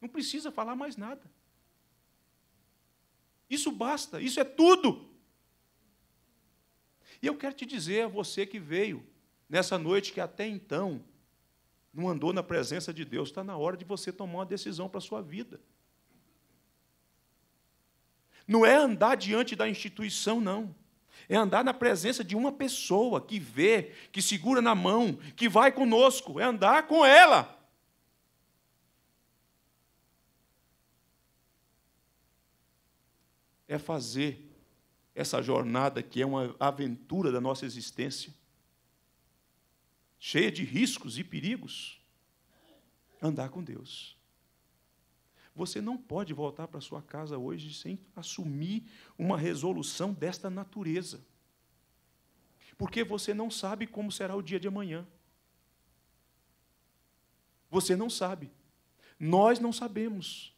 Speaker 1: Não precisa falar mais nada. Isso basta, isso é tudo. E eu quero te dizer a você que veio nessa noite que até então não andou na presença de Deus, está na hora de você tomar uma decisão para a sua vida. Não é andar diante da instituição, não. É andar na presença de uma pessoa que vê, que segura na mão, que vai conosco. É andar com ela. é fazer essa jornada que é uma aventura da nossa existência, cheia de riscos e perigos, andar com Deus. Você não pode voltar para sua casa hoje sem assumir uma resolução desta natureza. Porque você não sabe como será o dia de amanhã. Você não sabe. Nós não sabemos.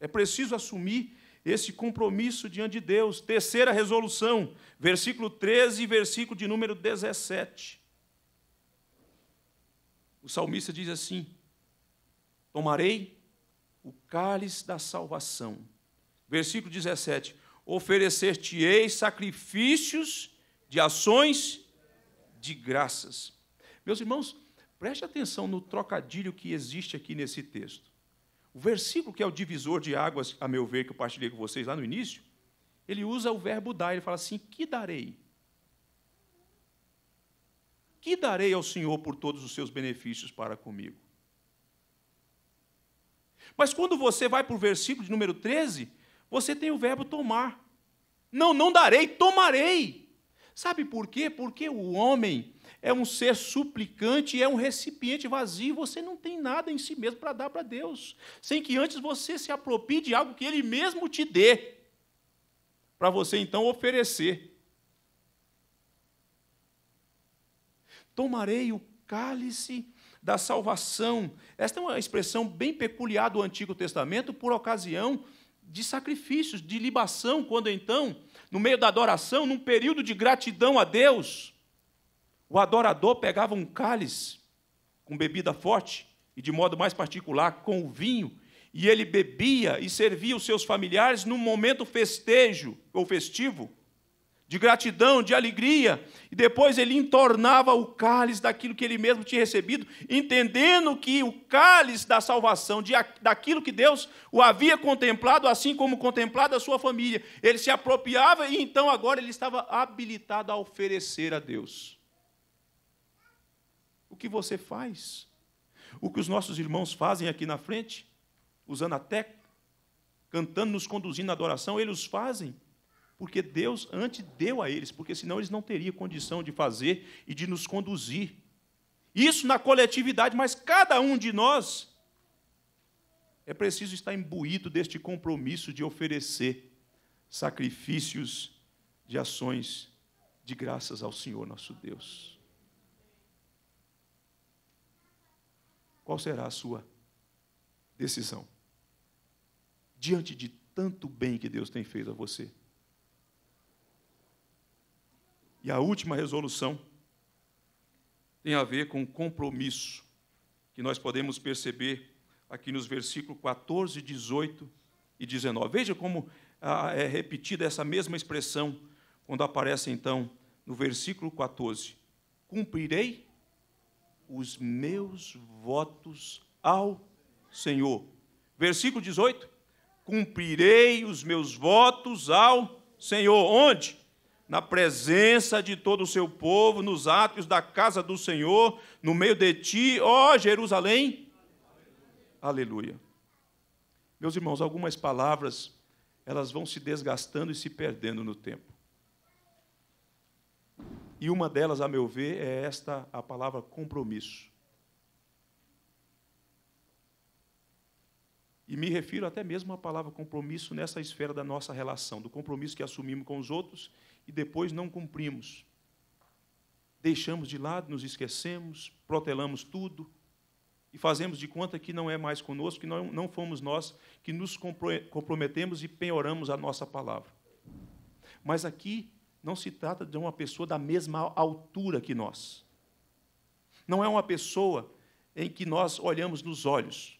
Speaker 1: É preciso assumir esse compromisso diante de Deus. Terceira resolução, versículo 13 e versículo de número 17. O salmista diz assim: Tomarei o cálice da salvação. Versículo 17: Oferecer-te-ei sacrifícios de ações de graças. Meus irmãos, preste atenção no trocadilho que existe aqui nesse texto. O versículo que é o divisor de águas, a meu ver, que eu partilhei com vocês lá no início, ele usa o verbo dar, ele fala assim: que darei? Que darei ao Senhor por todos os seus benefícios para comigo? Mas quando você vai para o versículo de número 13, você tem o verbo tomar. Não, não darei, tomarei. Sabe por quê? Porque o homem, é um ser suplicante, é um recipiente vazio, você não tem nada em si mesmo para dar para Deus, sem que antes você se aproprie de algo que Ele mesmo te dê, para você então oferecer. Tomarei o cálice da salvação. Esta é uma expressão bem peculiar do Antigo Testamento por ocasião de sacrifícios, de libação, quando então, no meio da adoração, num período de gratidão a Deus, o adorador pegava um cálice com bebida forte, e de modo mais particular com o vinho, e ele bebia e servia os seus familiares num momento festejo ou festivo, de gratidão, de alegria, e depois ele entornava o cálice daquilo que ele mesmo tinha recebido, entendendo que o cálice da salvação, de, daquilo que Deus o havia contemplado, assim como contemplado a sua família, ele se apropriava e então agora ele estava habilitado a oferecer a Deus que você faz, o que os nossos irmãos fazem aqui na frente, usando a técnica, cantando, nos conduzindo na adoração, eles fazem porque Deus antes deu a eles, porque senão eles não teriam condição de fazer e de nos conduzir. Isso na coletividade, mas cada um de nós é preciso estar imbuído deste compromisso de oferecer sacrifícios de ações de graças ao Senhor nosso Deus. qual será a sua decisão? Diante de tanto bem que Deus tem feito a você. E a última resolução tem a ver com compromisso, que nós podemos perceber aqui nos versículos 14, 18 e 19. Veja como ah, é repetida essa mesma expressão quando aparece, então, no versículo 14: Cumprirei os meus votos ao Senhor. Versículo 18: Cumprirei os meus votos ao Senhor. Onde? Na presença de todo o seu povo, nos átrios da casa do Senhor, no meio de ti, ó Jerusalém. Aleluia. Aleluia. Meus irmãos, algumas palavras, elas vão se desgastando e se perdendo no tempo. E uma delas, a meu ver, é esta a palavra compromisso. E me refiro até mesmo à palavra compromisso nessa esfera da nossa relação, do compromisso que assumimos com os outros e depois não cumprimos. Deixamos de lado, nos esquecemos, protelamos tudo e fazemos de conta que não é mais conosco, que não, não fomos nós que nos comprometemos e penhoramos a nossa palavra. Mas aqui não se trata de uma pessoa da mesma altura que nós. Não é uma pessoa em que nós olhamos nos olhos,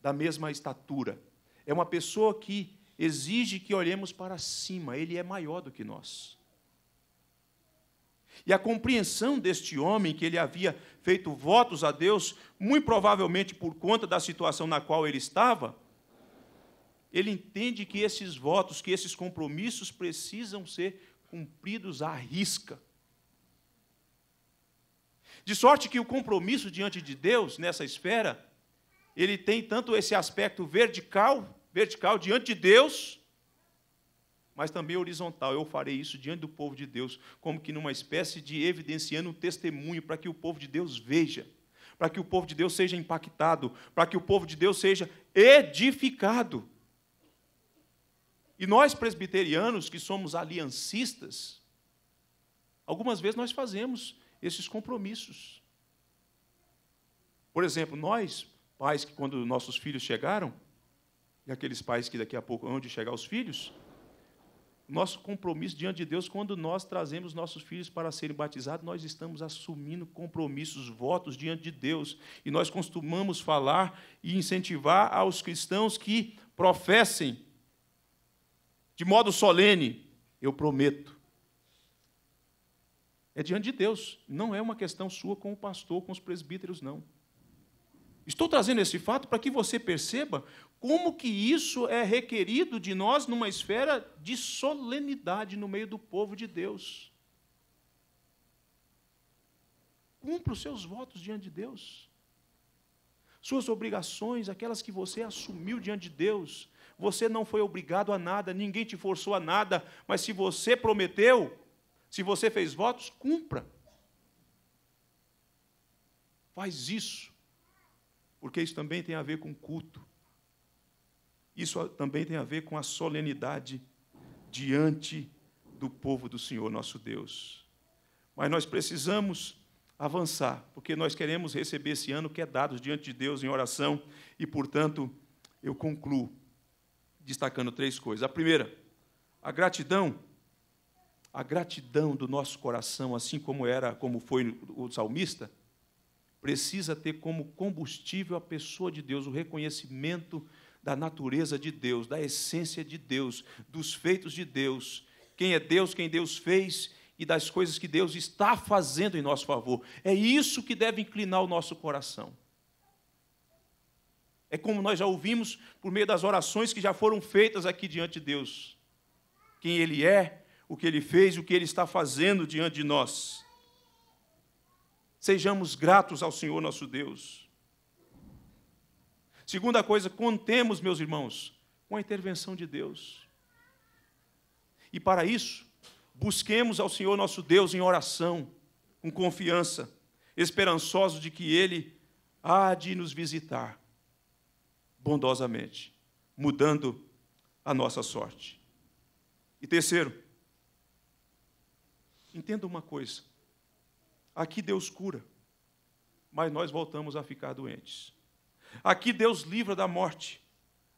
Speaker 1: da mesma estatura. É uma pessoa que exige que olhemos para cima, ele é maior do que nós. E a compreensão deste homem, que ele havia feito votos a Deus, muito provavelmente por conta da situação na qual ele estava, ele entende que esses votos, que esses compromissos precisam ser cumpridos à risca. De sorte que o compromisso diante de Deus nessa esfera, ele tem tanto esse aspecto vertical, vertical diante de Deus, mas também horizontal. Eu farei isso diante do povo de Deus, como que numa espécie de evidenciando um testemunho para que o povo de Deus veja, para que o povo de Deus seja impactado, para que o povo de Deus seja edificado. E nós, presbiterianos, que somos aliancistas, algumas vezes nós fazemos esses compromissos. Por exemplo, nós, pais que quando nossos filhos chegaram, e aqueles pais que daqui a pouco onde chegar os filhos, nosso compromisso diante de Deus, quando nós trazemos nossos filhos para serem batizados, nós estamos assumindo compromissos, votos diante de Deus. E nós costumamos falar e incentivar aos cristãos que professem de modo solene, eu prometo. É diante de Deus, não é uma questão sua com o pastor, com os presbíteros, não. Estou trazendo esse fato para que você perceba como que isso é requerido de nós numa esfera de solenidade no meio do povo de Deus. Cumpra os seus votos diante de Deus. Suas obrigações, aquelas que você assumiu diante de Deus, você não foi obrigado a nada, ninguém te forçou a nada, mas se você prometeu, se você fez votos, cumpra. Faz isso, porque isso também tem a ver com culto. Isso também tem a ver com a solenidade diante do povo do Senhor nosso Deus. Mas nós precisamos avançar, porque nós queremos receber esse ano que é dado diante de Deus em oração, e portanto, eu concluo destacando três coisas. A primeira, a gratidão. A gratidão do nosso coração, assim como era, como foi o salmista, precisa ter como combustível a pessoa de Deus, o reconhecimento da natureza de Deus, da essência de Deus, dos feitos de Deus, quem é Deus, quem Deus fez e das coisas que Deus está fazendo em nosso favor. É isso que deve inclinar o nosso coração. É como nós já ouvimos por meio das orações que já foram feitas aqui diante de Deus. Quem Ele é, o que Ele fez, o que Ele está fazendo diante de nós. Sejamos gratos ao Senhor nosso Deus. Segunda coisa, contemos, meus irmãos, com a intervenção de Deus. E para isso, busquemos ao Senhor nosso Deus em oração, com confiança, esperançosos de que Ele há de nos visitar bondosamente, mudando a nossa sorte. E terceiro, entenda uma coisa: aqui Deus cura, mas nós voltamos a ficar doentes. Aqui Deus livra da morte,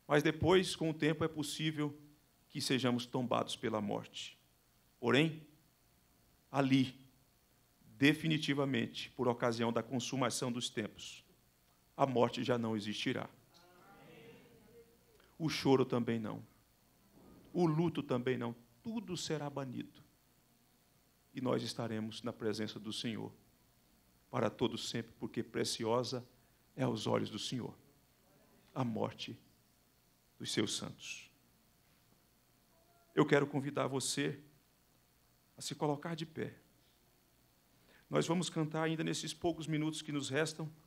Speaker 1: mas depois, com o tempo, é possível que sejamos tombados pela morte. Porém, ali, definitivamente, por ocasião da consumação dos tempos, a morte já não existirá o choro também não, o luto também não, tudo será banido. E nós estaremos na presença do Senhor para todos sempre, porque preciosa é aos olhos do Senhor a morte dos seus santos. Eu quero convidar você a se colocar de pé. Nós vamos cantar ainda nesses poucos minutos que nos restam.